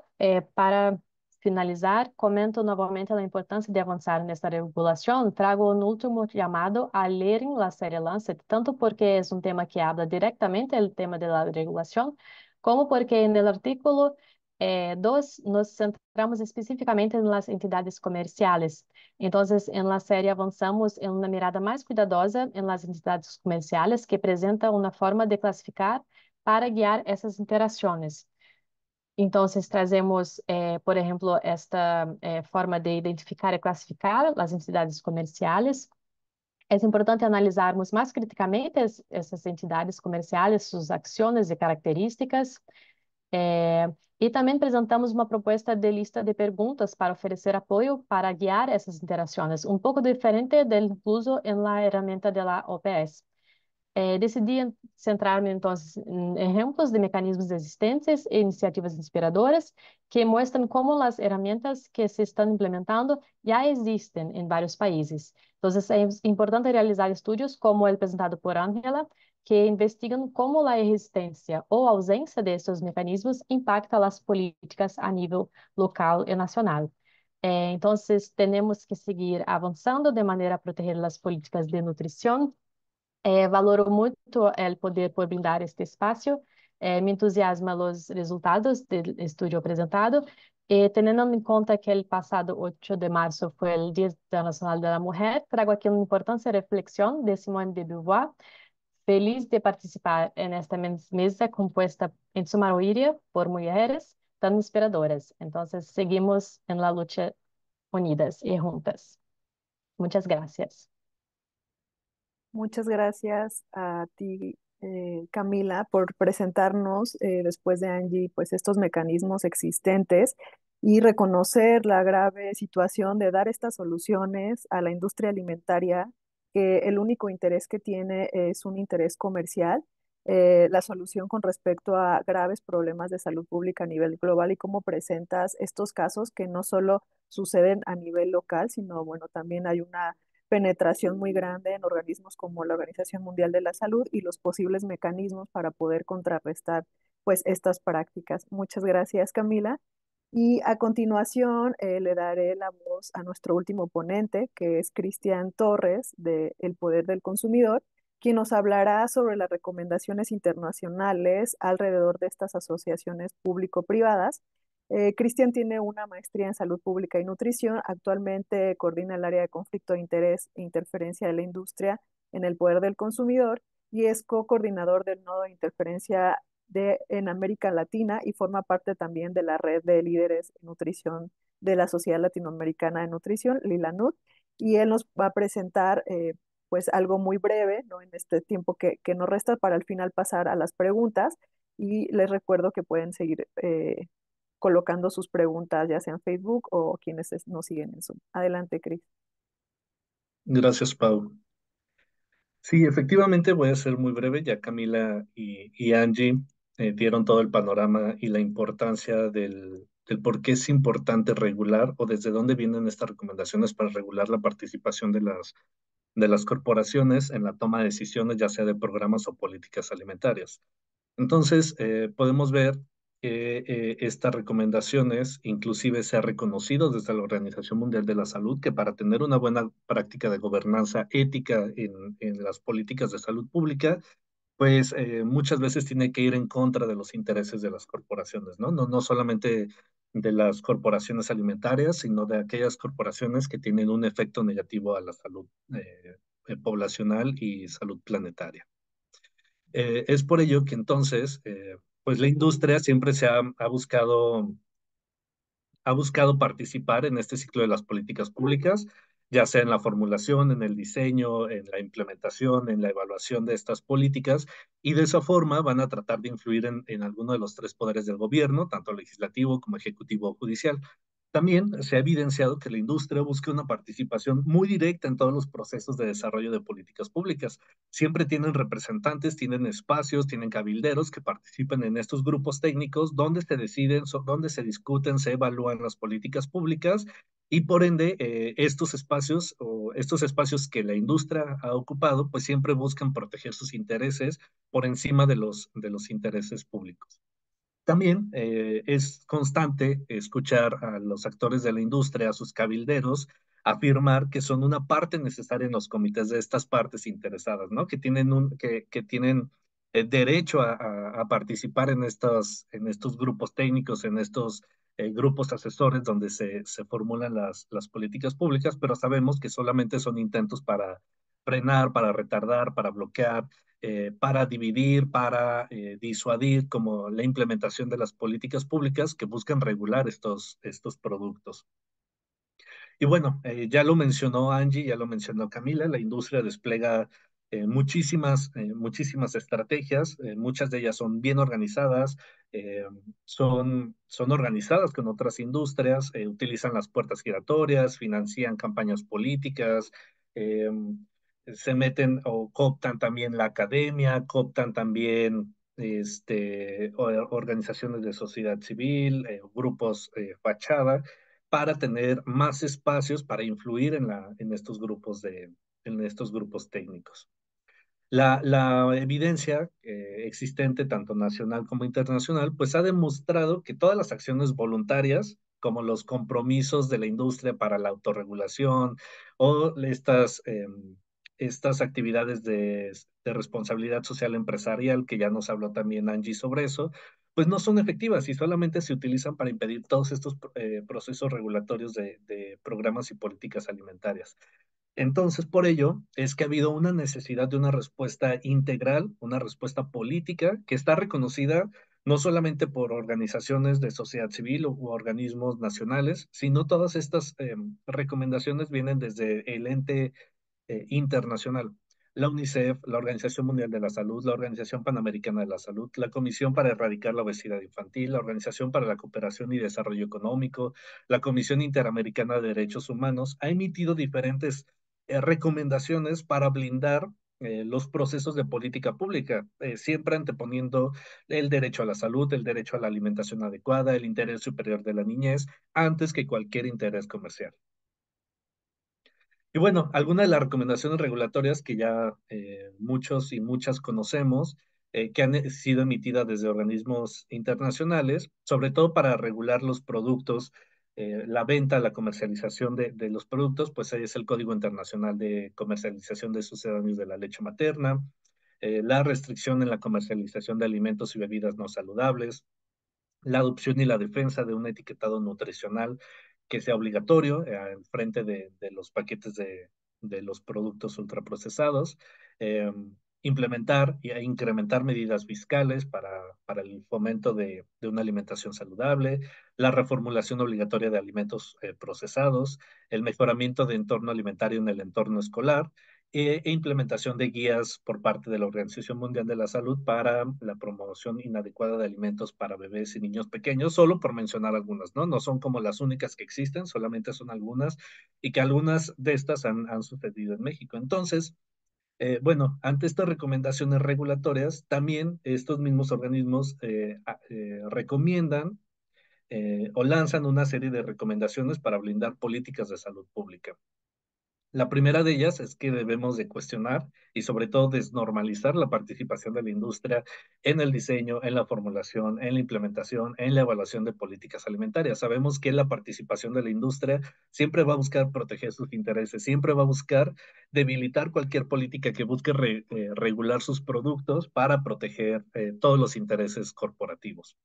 para finalizar, comento novamente a importância de avançar nesta regulação, trago um último llamado a lerem a série Lancet, tanto porque é um tema que habla directamente del tema da regulação, como porque no artigo artículo 2 eh, nos centramos específicamente nas entidades comerciais. Então, na la avançamos em uma mirada mais cuidadosa nas entidades comerciais, que apresenta uma forma de classificar para guiar essas interações. Então, se trazemos, eh, por exemplo, esta eh, forma de identificar e classificar as entidades comerciais, é importante analisarmos mais criticamente essas entidades comerciais, suas ações e características. Eh, e também apresentamos uma proposta de lista de perguntas para oferecer apoio para guiar essas interações, um pouco diferente do uso na ferramenta da OPS. É, decidi centrar-me então em exemplos de mecanismos existentes e iniciativas inspiradoras que mostram como as ferramentas que se estão implementando já existem em vários países. Então, é importante realizar estudos como o apresentado por Angela, que investigam como a existência ou ausência desses mecanismos impacta as políticas a nível local e nacional. Eh, então, temos que seguir avançando de maneira a proteger as políticas de nutrição eh, valoro muito o é, poder por brindar este espaço. Eh, me entusiasma os resultados do estudo apresentado. E, tendo em conta que o passado 8 de março foi o dia Internacional da mulher Mujer, aqui uma una importante reflexão de Simone de Beauvoir. Feliz de participar nesta esta mesa composta em su mayoría por mulheres tão inspiradoras. Então seguimos na luta unidas e juntas. Muitas graças. Muchas gracias a ti, eh, Camila, por presentarnos eh, después de Angie pues, estos mecanismos existentes y reconocer la grave situación de dar estas soluciones a la industria alimentaria, que el único interés que tiene es un interés comercial. Eh, la solución con respecto a graves problemas de salud pública a nivel global y cómo presentas estos casos que no solo suceden a nivel local, sino bueno, también hay una penetración muy grande en organismos como la Organización Mundial de la Salud y los posibles mecanismos para poder contrarrestar pues estas prácticas. Muchas gracias Camila. Y a continuación eh, le daré la voz a nuestro último ponente, que es Cristian Torres de El Poder del Consumidor, quien nos hablará sobre las recomendaciones internacionales alrededor de estas asociaciones público-privadas eh, Cristian tiene una maestría en salud pública y nutrición. Actualmente coordina el área de conflicto de interés e interferencia de la industria en el poder del consumidor y es co-coordinador del nodo de interferencia en América Latina y forma parte también de la red de líderes en nutrición de la Sociedad Latinoamericana de Nutrición, LILANUT, y él nos va a presentar eh, pues algo muy breve en este tiempo que, nos resta para al final pasar a las preguntas y les recuerdo que pueden seguir eh, colocando sus preguntas, ya sea en Facebook o quienes nos siguen en Zoom. Adelante, Cris. Gracias, Paul. Sí, efectivamente voy a ser muy breve, ya Camila y, Angie eh, dieron todo el panorama y la importancia del, por qué es importante regular o desde dónde vienen estas recomendaciones para regular la participación de las, de las corporaciones en la toma de decisiones, ya sea de programas o políticas alimentarias. Entonces, eh, podemos ver eh, estas recomendaciones inclusive se ha reconocido desde la Organización Mundial de la Salud que para tener una buena práctica de gobernanza ética en, en las políticas de salud pública, pues eh, muchas veces tiene que ir en contra de los intereses de las corporaciones, ¿no? No, no solamente de las corporaciones alimentarias, sino de aquellas corporaciones que tienen un efecto negativo a la salud eh, poblacional y salud planetaria. es por ello que entonces pues la industria siempre se ha, buscado, ha buscado participar en este ciclo de las políticas públicas, ya sea en la formulación, en el diseño, en la implementación, en la evaluación de estas políticas, y de esa forma van a tratar de influir en, en alguno de los tres poderes del gobierno, tanto legislativo como ejecutivo o judicial. También se ha evidenciado que la industria busca una participación muy directa en todos los procesos de desarrollo de políticas públicas. Siempre tienen representantes, tienen espacios, tienen cabilderos que participan en estos grupos técnicos donde se deciden, donde se discuten, se evalúan las políticas públicas y por ende eh, estos espacios o estos espacios que la industria ha ocupado pues siempre buscan proteger sus intereses por encima de los, de los intereses públicos. También eh, es constante escuchar a los actores de la industria, a sus cabilderos, afirmar que son una parte necesaria en los comités de estas partes interesadas, ¿no? Que tienen, un, que, que tienen eh, derecho a, participar en estos, en estos grupos técnicos, en estos eh, grupos asesores donde se, se formulan las, las políticas públicas, pero sabemos que solamente son intentos para frenar, para retardar, para bloquear, eh, para dividir, para eh, disuadir, como la implementación de las políticas públicas que buscan regular estos, estos productos. Y bueno, eh, ya lo mencionó Angie, ya lo mencionó Camila, la industria despliega muchísimas, muchísimas estrategias, muchas de ellas son bien organizadas, son, son organizadas con otras industrias, utilizan las puertas giratorias, financian campañas políticas, se meten o cooptan también la academia, cooptan también este, eh, organizaciones de sociedad civil, eh, grupos eh, fachada, para tener más espacios para influir en, la, en, estos, grupos de, en estos grupos técnicos. La, la evidencia existente, tanto nacional como internacional, pues ha demostrado que todas las acciones voluntarias como los compromisos de la industria para la autorregulación o estas em, estas actividades de, responsabilidad social empresarial, que ya nos habló también Angie sobre eso, pues no son efectivas y solamente se utilizan para impedir todos estos eh, procesos regulatorios de, programas y políticas alimentarias. Entonces, por ello, es que ha habido una necesidad de una respuesta integral, una respuesta política que está reconocida no solamente por organizaciones de sociedad civil o organismos nacionales, sino todas estas em, recomendaciones vienen desde el ente eh, internacional. La UNICEF, la Organización Mundial de la Salud, la Organización Panamericana de la Salud, la Comisión para Erradicar la Obesidad Infantil, la Organización para la Cooperación y Desarrollo Económico, la Comisión Interamericana de Derechos Humanos, ha emitido diferentes eh, recomendaciones para blindar eh, los procesos de política pública, siempre anteponiendo el derecho a la salud, el derecho a la alimentación adecuada, el interés superior de la niñez, antes que cualquier interés comercial. Y bueno, algunas de las recomendaciones regulatorias que ya eh, muchos y muchas conocemos, eh, que han eh, sido emitidas desde organismos internacionales, sobre todo para regular los productos, la venta, la comercialización de, los productos, pues ahí es el Código Internacional de Comercialización de Sucedáneos de la Leche Materna, la restricción en la comercialización de alimentos y bebidas no saludables, la adopción y la defensa de un etiquetado nutricional que sea obligatorio en eh, frente de, los paquetes de, los productos ultraprocesados, eh, implementar e incrementar medidas fiscales para, el fomento de, una alimentación saludable, la reformulación obligatoria de alimentos eh, procesados, el mejoramiento de entorno alimentario en el entorno escolar e, e implementación de guías por parte de la Organización Mundial de la Salud para la promoción inadecuada de alimentos para bebés y niños pequeños, solo por mencionar algunas, ¿no? No son como las únicas que existen, solamente son algunas y que algunas de estas han, sucedido en México. Entonces, eh, bueno, ante estas recomendaciones regulatorias, también estos mismos organismos eh, eh, recomiendan o lanzan una serie de recomendaciones para blindar políticas de salud pública. La primera de ellas es que debemos de cuestionar y sobre todo desnormalizar la participación de la industria en el diseño, en la formulación, en la implementación, en la evaluación de políticas alimentarias. Sabemos que la participación de la industria siempre va a buscar proteger sus intereses, siempre va a buscar debilitar cualquier política que busque eh, regular sus productos para proteger eh, todos los intereses corporativos.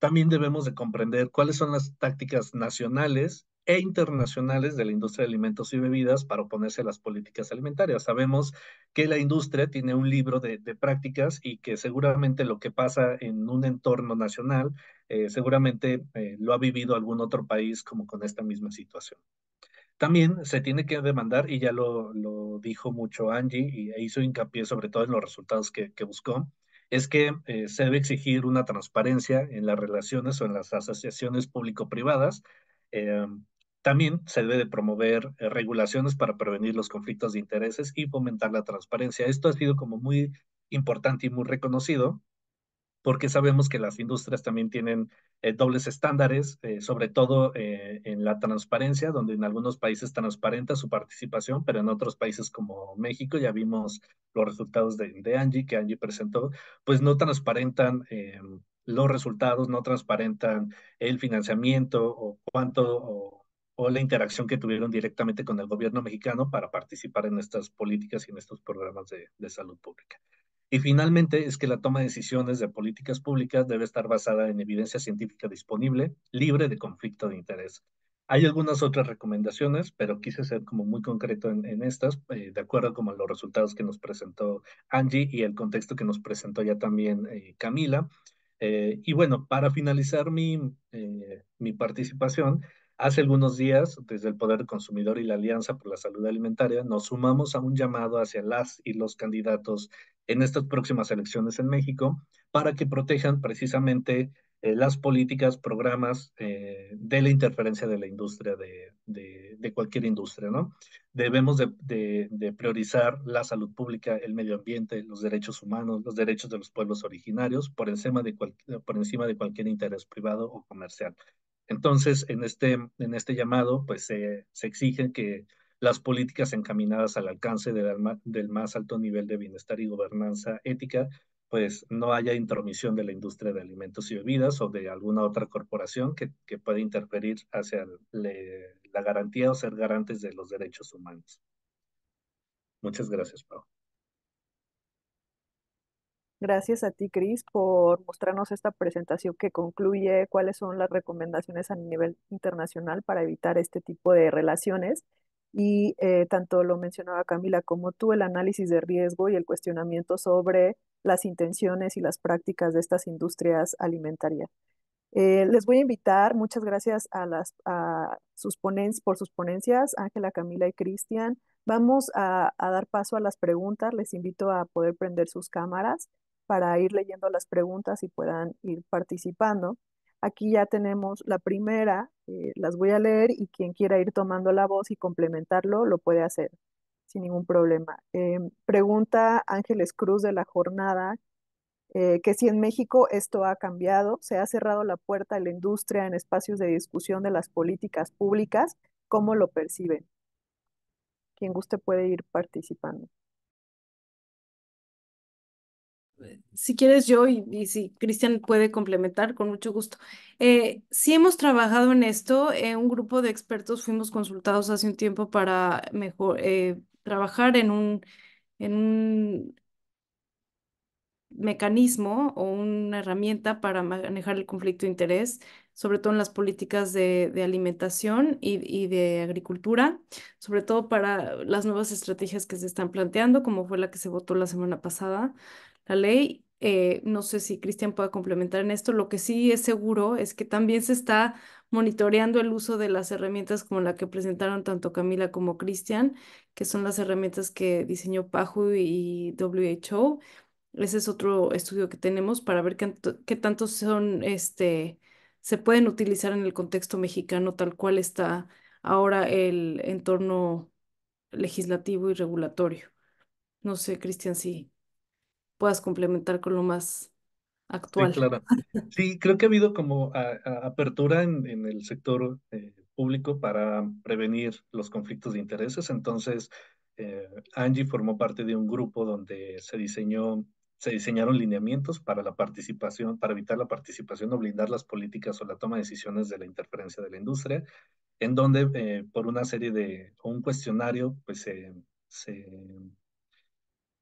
También debemos de comprender cuáles son las tácticas nacionales e internacionales de la industria de alimentos y bebidas para oponerse a las políticas alimentarias. Sabemos que la industria tiene un libro de, prácticas y que seguramente lo que pasa en un entorno nacional, eh, seguramente eh, lo ha vivido algún otro país como con esta misma situación. También se tiene que demandar, y ya lo, dijo mucho Angie, y e hizo hincapié sobre todo en los resultados que, buscó, es que eh, se debe exigir una transparencia en las relaciones o en las asociaciones público-privadas, em, también se debe de promover eh, regulaciones para prevenir los conflictos de intereses y fomentar la transparencia. Esto ha sido como muy importante y muy reconocido porque sabemos que las industrias también tienen eh, dobles estándares, eh, sobre todo en la transparencia, donde en algunos países transparenta su participación, pero en otros países como México, ya vimos los resultados de, de Angie que Angie presentó, pues no transparentan los resultados, no transparentan el financiamiento o cuánto o la interacción que tuvieron directamente con el gobierno mexicano para participar en estas políticas y en estos programas de, salud pública. Y finalmente es que la toma de decisiones de políticas públicas debe estar basada en evidencia científica disponible, libre de conflicto de interés. Hay algunas otras recomendaciones, pero quise ser como muy concreto en, estas, eh, de acuerdo con los resultados que nos presentó Angie y el contexto que nos presentó ya también eh, Camila. Eh, y bueno, para finalizar mi, mi participación, Hace algunos días, desde el Poder Consumidor y la Alianza por la Salud Alimentaria, nos sumamos a un llamado hacia las y los candidatos en estas próximas elecciones en México para que protejan precisamente eh, las políticas, programas eh, de la interferencia de la industria, de, cualquier industria, ¿no? Debemos de, priorizar la salud pública, el medio ambiente, los derechos humanos, los derechos de los pueblos originarios por encima de, por encima de cualquier interés privado o comercial. Entonces, en este, en este llamado, pues se exigen que las políticas encaminadas al alcance del, más alto nivel de bienestar y gobernanza ética, pues no haya intromisión de la industria de alimentos y bebidas o de alguna otra corporación que, pueda interferir hacia la garantía o ser garantes de los derechos humanos. Muchas gracias, Pau. Gracias a ti, Cris, por mostrarnos esta presentación que concluye cuáles son las recomendaciones a nivel internacional para evitar este tipo de relaciones. Y eh, tanto lo mencionaba Camila como tú, el análisis de riesgo y el cuestionamiento sobre las intenciones y las prácticas de estas industrias alimentarias. Eh, les voy a invitar, muchas gracias a las, sus ponentes por sus ponencias, Ángela, Camila y Cristian. Vamos a, a dar paso a las preguntas. Les invito a poder prender sus cámaras para ir leyendo las preguntas y puedan ir participando. Aquí ya tenemos la primera, eh, las voy a leer y quien quiera ir tomando la voz y complementarlo lo puede hacer sin ningún problema. Eh, pregunta Ángeles Cruz de la jornada, eh, que si en México esto ha cambiado, se ha cerrado la puerta a la industria en espacios de discusión de las políticas públicas, ¿cómo lo perciben? Quien guste puede ir participando si quieres yo y, y si Cristian puede complementar, con mucho gusto. Eh, si hemos trabajado en esto, eh, un grupo de expertos fuimos consultados hace un tiempo para mejor, eh, trabajar en un, en un mecanismo o una herramienta para manejar el conflicto de interés, sobre todo en las políticas de, de alimentación y, y, de agricultura, sobre todo para las nuevas estrategias que se están planteando, como fue la que se votó la semana pasada, la ley. Eh, no sé si Cristian pueda complementar en esto. Lo que sí es seguro es que también se está monitoreando el uso de las herramientas como la que presentaron tanto Camila como Cristian, que son las herramientas que diseñó PAJU y WHO. Ese es otro estudio que tenemos para ver qué, tanto son, este, se pueden utilizar en el contexto mexicano tal cual está ahora el entorno legislativo y regulatorio. No sé, Cristian, si puedas complementar con lo más actual. Sí, claro. Sí, creo que ha habido como apertura en, el sector eh, público para prevenir los conflictos de intereses. Entonces, eh, Angie formó parte de un grupo donde se diseñó se diseñaron lineamientos para la participación, para evitar la participación o blindar las políticas o la toma de decisiones de la interferencia de la industria, en donde eh, por una serie de, o un cuestionario, pues se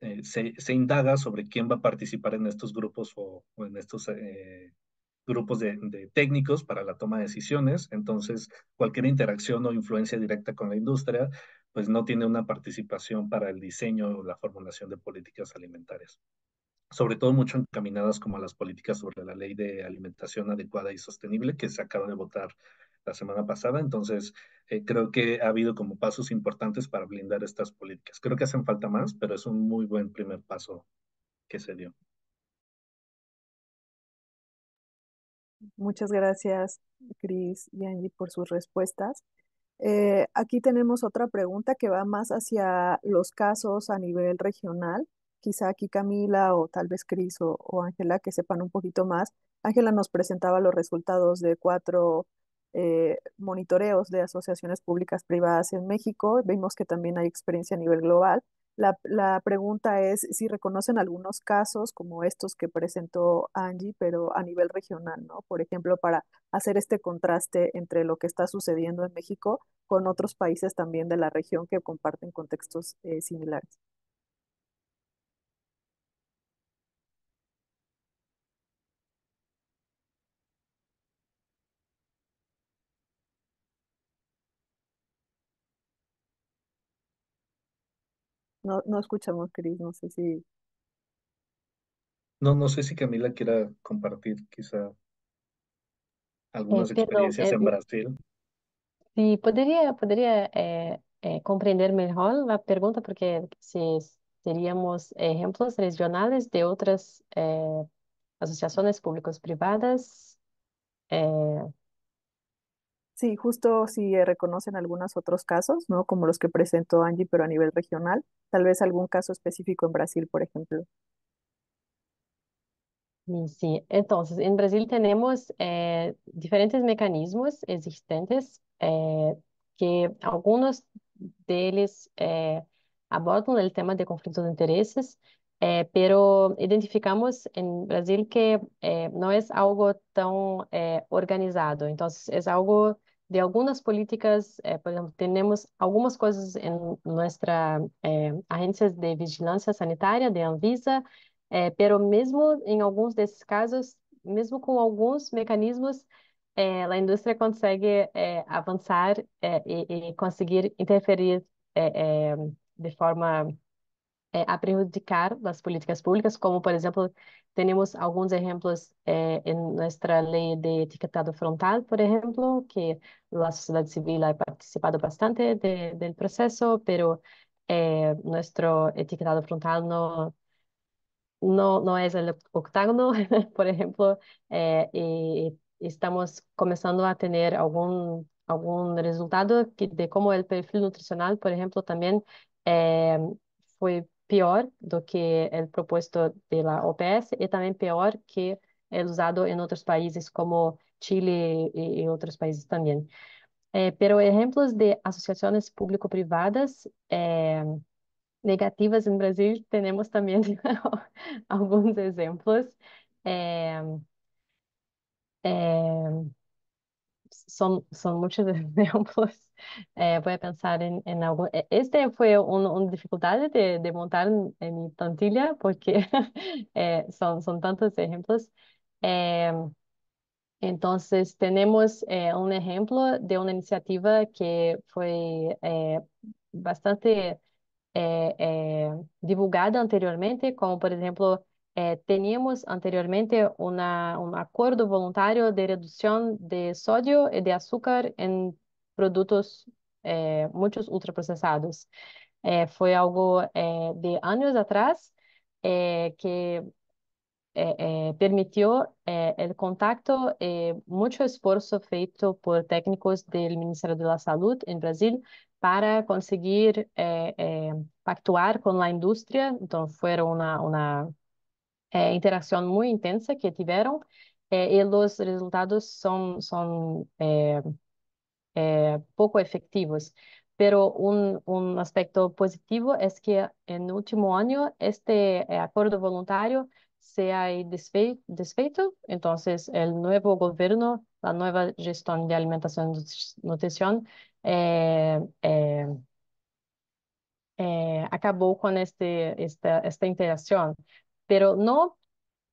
eh, se, indaga sobre quién va a participar en estos grupos o, en estos eh, grupos de, de, técnicos para la toma de decisiones. Entonces, cualquier interacción o influencia directa con la industria, pues no tiene una participación para el diseño o la formulación de políticas alimentarias. Sobre todo mucho encaminadas como a las políticas sobre la ley de alimentación adecuada y sostenible que se acaba de votar la semana pasada. Entonces, eh, creo que ha habido como pasos importantes para blindar estas políticas. Creo que hacen falta más, pero es un muy buen primer paso que se dio. Muchas gracias, Cris y Angie, por sus respuestas. Eh, aquí tenemos otra pregunta que va más hacia los casos a nivel regional. Quizá aquí Camila o tal vez Cris o Ángela que sepan un poquito más. Ángela nos presentaba los resultados de cuatro eh, monitoreos de asociaciones públicas privadas en México. Vemos que también hay experiencia a nivel global. La, pregunta es si reconocen algunos casos como estos que presentó Angie, pero a nivel regional, ¿no? Por ejemplo, para hacer este contraste entre lo que está sucediendo en México con otros países también de la región que comparten contextos eh, similares. No, escuchamos, Cris, no sé si... No, no sé si Camila quiera compartir quizá algunas experiencias en Brasil. Sí, podría podría eh, eh la pregunta porque si teríamos ejemplos regionales de otras eh, asociaciones públicos públicas privadas eh, Sí, justo si eh, reconocen algunos otros casos, ¿no? Como los que presentó Angie, pero a nivel regional, tal vez algún caso específico en Brasil, por ejemplo. Sí, entonces en Brasil tenemos eh, diferentes mecanismos existentes eh, que algunos de ellos abordan el tema de conflictos de intereses, pero identificamos en Brasil que no es algo tan organizado, entonces es algo de algumas políticas, eh, por exemplo, temos algumas coisas em nossa eh, de vigilância sanitária, de Anvisa, eh, pero mesmo em alguns desses casos, mesmo com alguns mecanismos, eh, a indústria consegue eh, avançar e, e, conseguir interferir de forma Eh, a perjudicar las políticas públicas, como por ejemplo tenemos algunos ejemplos eh, en nuestra ley de etiquetado frontal, por ejemplo, que la sociedad civil ha participado bastante del proceso, pero eh, nuestro etiquetado frontal no, no, no es el octágono, por ejemplo, y estamos comenzando a tener algún algún resultado de cómo el perfil nutricional, por ejemplo, también fue pior do que o é proposto da OPS e também pior que é usado em outros países como Chile e, outros países também. Eh, pero exemplos de associações público-privadas eh, negativas no Brasil, temos também alguns exemplos. Eh, eh, son, muchos ejemplos. voy a pensar en, algo. E, este fue una dificultad de, de montar en, mi plantilla porque eh, son, son tantos ejemplos. Eh, entonces, tenemos eh, un ejemplo de una iniciativa que fue bastante divulgada anteriormente, como por ejemplo eh, teníamos anteriormente una, un acuerdo voluntario de reducción de sodio y de azúcar en productos, eh, muchos ultraprocesados. Eh, fue algo de años atrás que permitió el contacto y mucho esfuerzo feito por técnicos del Ministerio de la Salud en Brasil para conseguir actuar con la industria. Entonces, fue una é, interação muito intensa que tiveram é, e os resultados são são é, é pouco efetivos. Pero um, um aspecto positivo é que é, no último ano este é, acordo voluntário se ha desfeito, desfeito. Então, o novo governo, a nova gestão de alimentação e nutrição eh, eh, eh, acabou com este, esta, esta interação pero no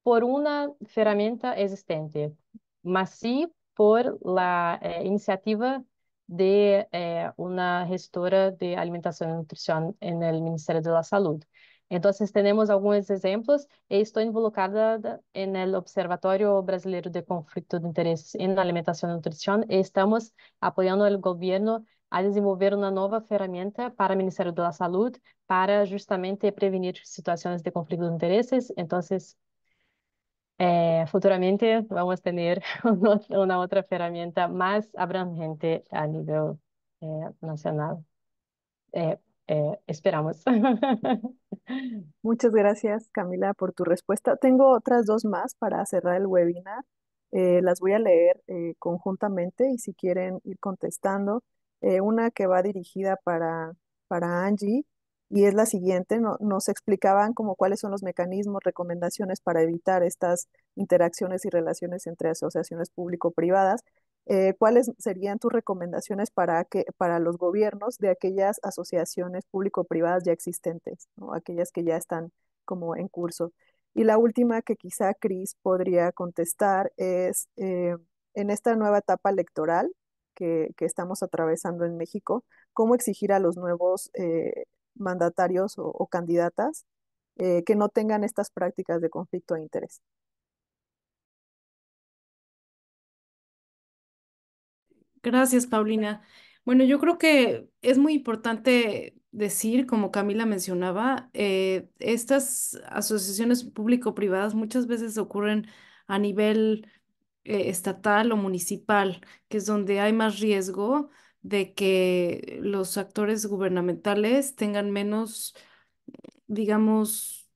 por una herramienta existente, mas sí por la eh, iniciativa de eh, una gestora de alimentación y nutrición en el Ministerio de la Salud. Entonces tenemos algunos ejemplos estoy involucrada en el Observatorio Brasileiro de Conflicto de Interés en Alimentación y Nutrición estamos apoyando al gobierno a desenvolver una nueva herramienta para el Ministerio de la Salud para justamente prevenir situaciones de conflicto de intereses. Entonces, futuramente vamos a tener una otra herramienta, más abrangente a nivel nacional. esperamos. Muchas gracias, Camila, por tu respuesta. Tengo otras dos más para cerrar el webinar. Eh, las voy a leer eh, conjuntamente y si quieren ir contestando. Eh, una que va dirigida para, Angie y es la siguiente, nos explicaban como cuáles son los mecanismos, recomendaciones para evitar estas interacciones y relaciones entre asociaciones público-privadas. Eh, ¿Cuáles serían tus recomendaciones para, que, para los gobiernos de aquellas asociaciones público-privadas ya existentes, ¿no? aquellas que ya están como en curso? Y la última que quizá Cris podría contestar es, eh, en esta nueva etapa electoral, que, estamos atravesando en México, cómo exigir a los nuevos eh, mandatarios o, candidatas eh, que no tengan estas prácticas de conflicto de interés. Gracias, Paulina. Bueno, yo creo que es muy importante decir, como Camila mencionaba, eh, estas asociaciones público-privadas muchas veces ocurren a nivel eh, estatal o municipal, que es donde hay más riesgo de que los actores gubernamentales tengan menos, digamos,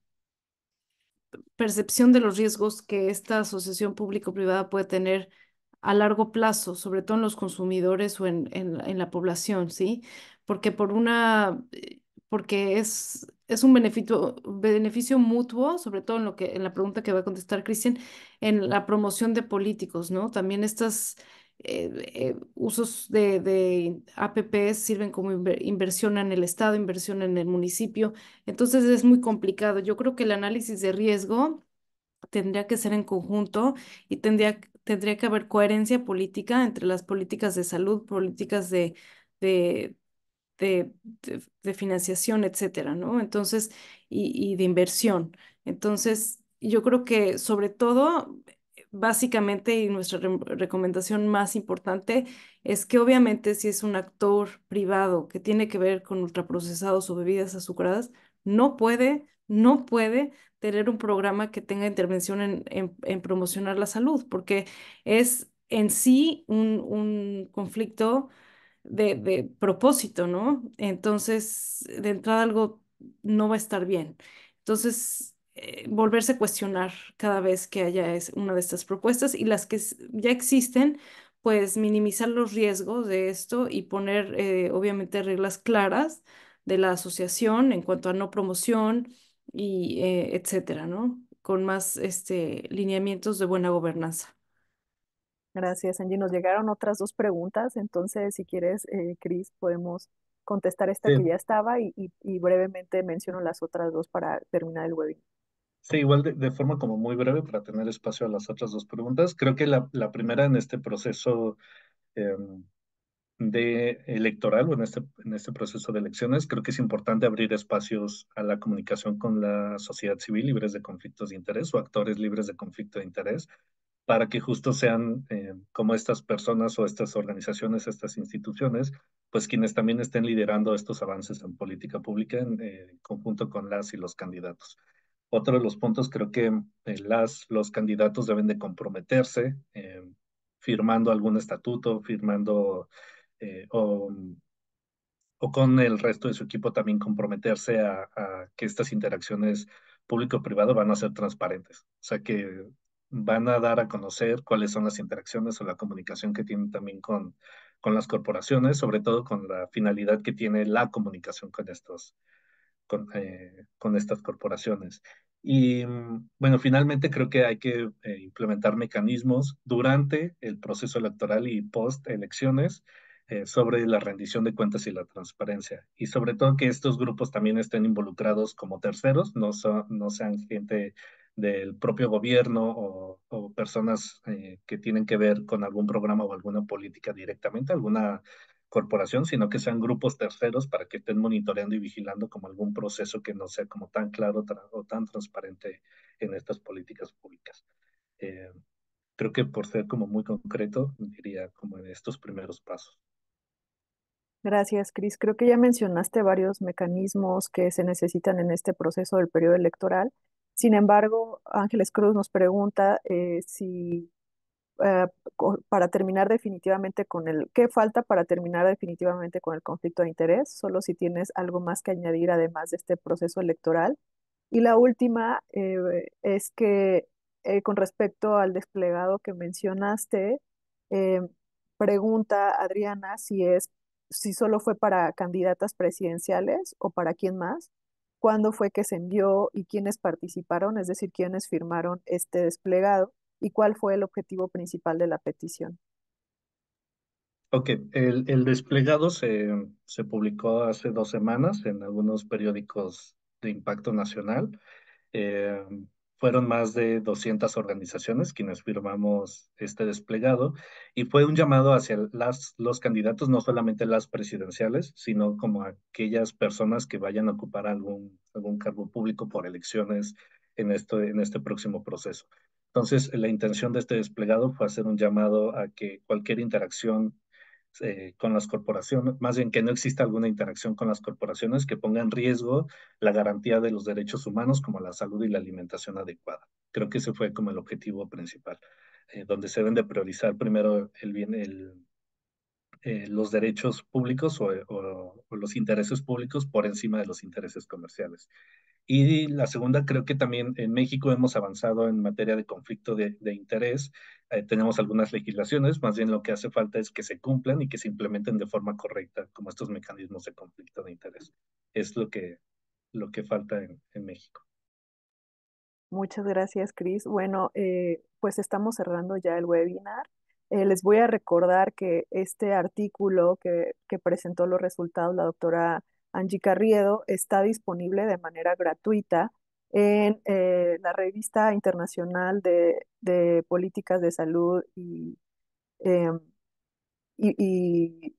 percepción de los riesgos que esta asociación público-privada puede tener a largo plazo, sobre todo en los consumidores o en, en, en la población, ¿sí? Porque por una eh, porque es, es un beneficio, beneficio mutuo, sobre todo en, lo que, en la pregunta que va a contestar Cristian, en la promoción de políticos, ¿no? También estos eh, eh, usos de, de APPs sirven como inversión en el Estado, inversión en el municipio. Entonces es muy complicado. Yo creo que el análisis de riesgo tendría que ser en conjunto y tendría, tendría que haber coherencia política entre las políticas de salud, políticas de, de, de, financiación, etcétera, ¿no? Entonces, y, de inversión. Entonces, yo creo que sobre todo básicamente, y nuestra recomendación más importante es que obviamente si es un actor privado que tiene que ver con ultraprocesados o bebidas azucaradas, no puede, no puede tener un programa que tenga intervención en, promocionar la salud, porque es en sí un, un conflicto de, propósito, ¿no? Entonces, de entrada algo no va a estar bien. Entonces, eh, volverse a cuestionar cada vez que haya es una de estas propuestas y las que ya existen, pues minimizar los riesgos de esto y poner, eh, obviamente, reglas claras de la asociación en cuanto a no promoción y eh, etcétera, ¿no? Con más este, lineamientos de buena gobernanza. Gracias, Angie. Nos llegaron otras dos preguntas, entonces si quieres, eh, Cris, podemos contestar esta que ya estaba y, brevemente menciono las otras dos para terminar el webinar. Sí, igual de, forma como muy breve para tener espacio a las otras dos preguntas. Creo que la, primera en este proceso em, de electoral o en este, en este proceso de elecciones, creo que es importante abrir espacios a la comunicación con la sociedad civil libres de conflictos de interés o actores libres de conflicto de interés para que justo sean eh, como estas personas o estas organizaciones, estas instituciones, pues quienes también estén liderando estos avances en política pública en, eh, conjunto con las y los candidatos. Otro de los puntos creo que eh, las, los candidatos deben de comprometerse firmando algún estatuto, firmando o, con el resto de su equipo también comprometerse a, a que estas interacciones público-privado van a ser transparentes. O sea, que van a dar a conocer cuáles son las interacciones o la comunicación que tienen también con, con las corporaciones, sobre todo con la finalidad que tiene la comunicación con, estos, con, eh, estas corporaciones. Y mm, bueno, finalmente creo que hay que eh, implementar mecanismos durante el proceso electoral y post elecciones eh, sobre la rendición de cuentas y la transparencia. Y sobre todo que estos grupos también estén involucrados como terceros, no, no sean gente del propio gobierno o, personas eh, que tienen que ver con algún programa o alguna política directamente, alguna corporación, sino que sean grupos terceros para que estén monitoreando y vigilando como algún proceso que no sea como tan claro o tan transparente en estas políticas públicas. Eh, creo que por ser como muy concreto, diría como en estos primeros pasos. Gracias, Cris. Creo que ya mencionaste varios mecanismos que se necesitan en este proceso del periodo electoral. Sin embargo, Ángeles Cruz nos pregunta eh, si eh, para terminar definitivamente con el, ¿qué falta para terminar definitivamente con el conflicto de interés? Solo si tienes algo más que añadir además de este proceso electoral. Y la última eh, es que con respecto al desplegado que mencionaste, pregunta Adriana si es si solo fue para candidatas presidenciales o para quién más cuándo fue que se envió y quiénes participaron, es decir, quiénes firmaron este desplegado y cuál fue el objetivo principal de la petición. Ok, el, desplegado se, se, publicó hace dos semanas en algunos periódicos de impacto nacional. Eh, fueron más de 200 organizaciones quienes firmamos este desplegado y fue un llamado hacia las, los candidatos, no solamente las presidenciales, sino como aquellas personas que vayan a ocupar algún, algún cargo público por elecciones en este, en este próximo proceso. Entonces, la intención de este desplegado fue hacer un llamado a que cualquier interacción eh, con las corporaciones, más bien que no exista alguna interacción con las corporaciones que pongan en riesgo la garantía de los derechos humanos como la salud y la alimentación adecuada. Creo que ese fue como el objetivo principal, eh, donde se deben de priorizar primero el bien, eh, los derechos públicos o, los intereses públicos por encima de los intereses comerciales. Y la segunda, creo que también en México hemos avanzado en materia de conflicto de, de interés eh, tenemos algunas legislaciones, más bien lo que hace falta es que se cumplan y que se implementen de forma correcta, como estos mecanismos de conflicto de interés. Es lo que, lo que falta en, México. Muchas gracias, Cris. Bueno, eh, pues estamos cerrando ya el webinar. Eh, les voy a recordar que este artículo que, que presentó los resultados la doctora Angie Carriedo está disponible de manera gratuita en eh, la revista internacional de, políticas de salud y, em, y,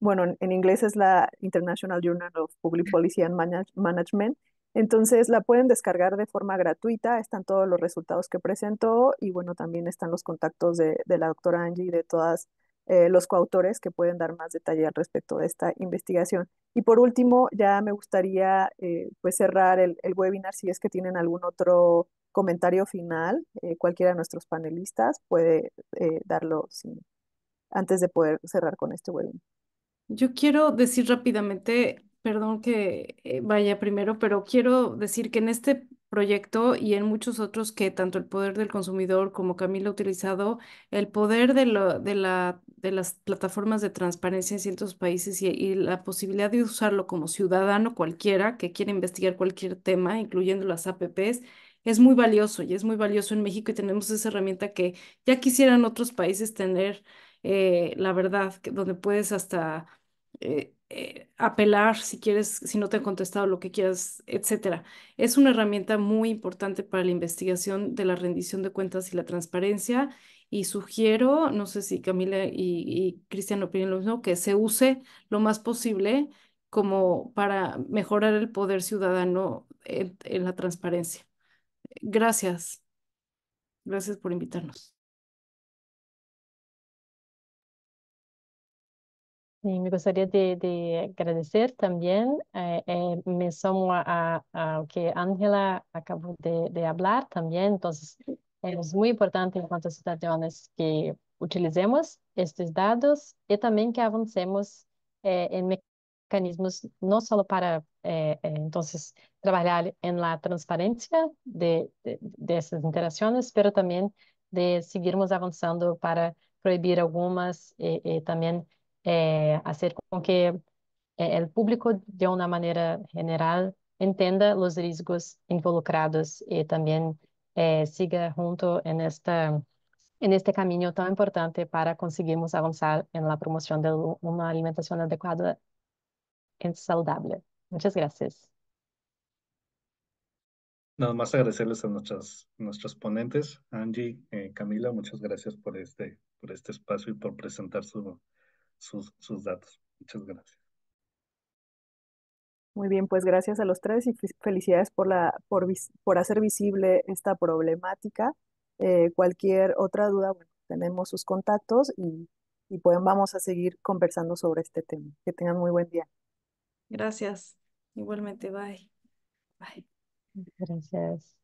bueno, en inglés es la International Journal of Public Policy and Management. Entonces la pueden descargar de forma gratuita, están todos los resultados que presentó y bueno, también están los contactos de, de la doctora Angie y de todas eh, los coautores que pueden dar más detalle al respecto de esta investigación. Y por último, ya me gustaría eh, pues cerrar el, webinar si es que tienen algún otro comentario final. Eh, cualquiera de nuestros panelistas puede darlo antes de poder cerrar con este webinar. Yo quiero decir rápidamente, perdón que vaya primero, pero quiero decir que en este proyecto y en muchos otros que tanto el poder del consumidor como Camila ha utilizado, el poder de, lo, de, la, de las plataformas de transparencia en ciertos países y, la posibilidad de usarlo como ciudadano cualquiera que quiera investigar cualquier tema, incluyendo las APPs, es muy valioso y es muy valioso en México y tenemos esa herramienta que ya quisieran otros países tener, eh, la verdad, donde puedes hasta... Eh, eh, apelar si quieres, si no te han contestado lo que quieras, etcétera. Es una herramienta muy importante para la investigación de la rendición de cuentas y la transparencia y sugiero, no sé si Camila y, Cristian opinan lo mismo, que se use lo más posible como para mejorar el poder ciudadano en la transparencia. Gracias. Gracias por invitarnos. me gustaría de, agradecer también eh, eh, me sumo a, lo que Ángela acabó de, hablar también, entonces eh, es muy importante en cuanto a situaciones que utilicemos estos datos y también que avancemos en mecanismos no solo para entonces trabajar en la transparencia de, de, interacciones, pero también de seguirmos avanzando para prohibir algunas y también eh, hacer con que eh, el público, de una manera general, entienda los riesgos involucrados y también eh, siga junto en, esta, en este camino tan importante para conseguimos avanzar en la promoción de una alimentación adecuada y saludable. Muchas gracias. Nada más agradecerles a nuestras, nuestros ponentes, Angie, eh, Camila, muchas gracias por este, por este espacio y por presentar su, sus, datos. Muchas gracias. Muy bien, pues gracias a los tres y felicidades por, la, por, hacer visible esta problemática. Eh, cualquier otra duda, bueno, tenemos sus contactos y, y vamos a seguir conversando sobre este tema. Que tengan muy buen día. Gracias. Igualmente, bye. Bye. Gracias.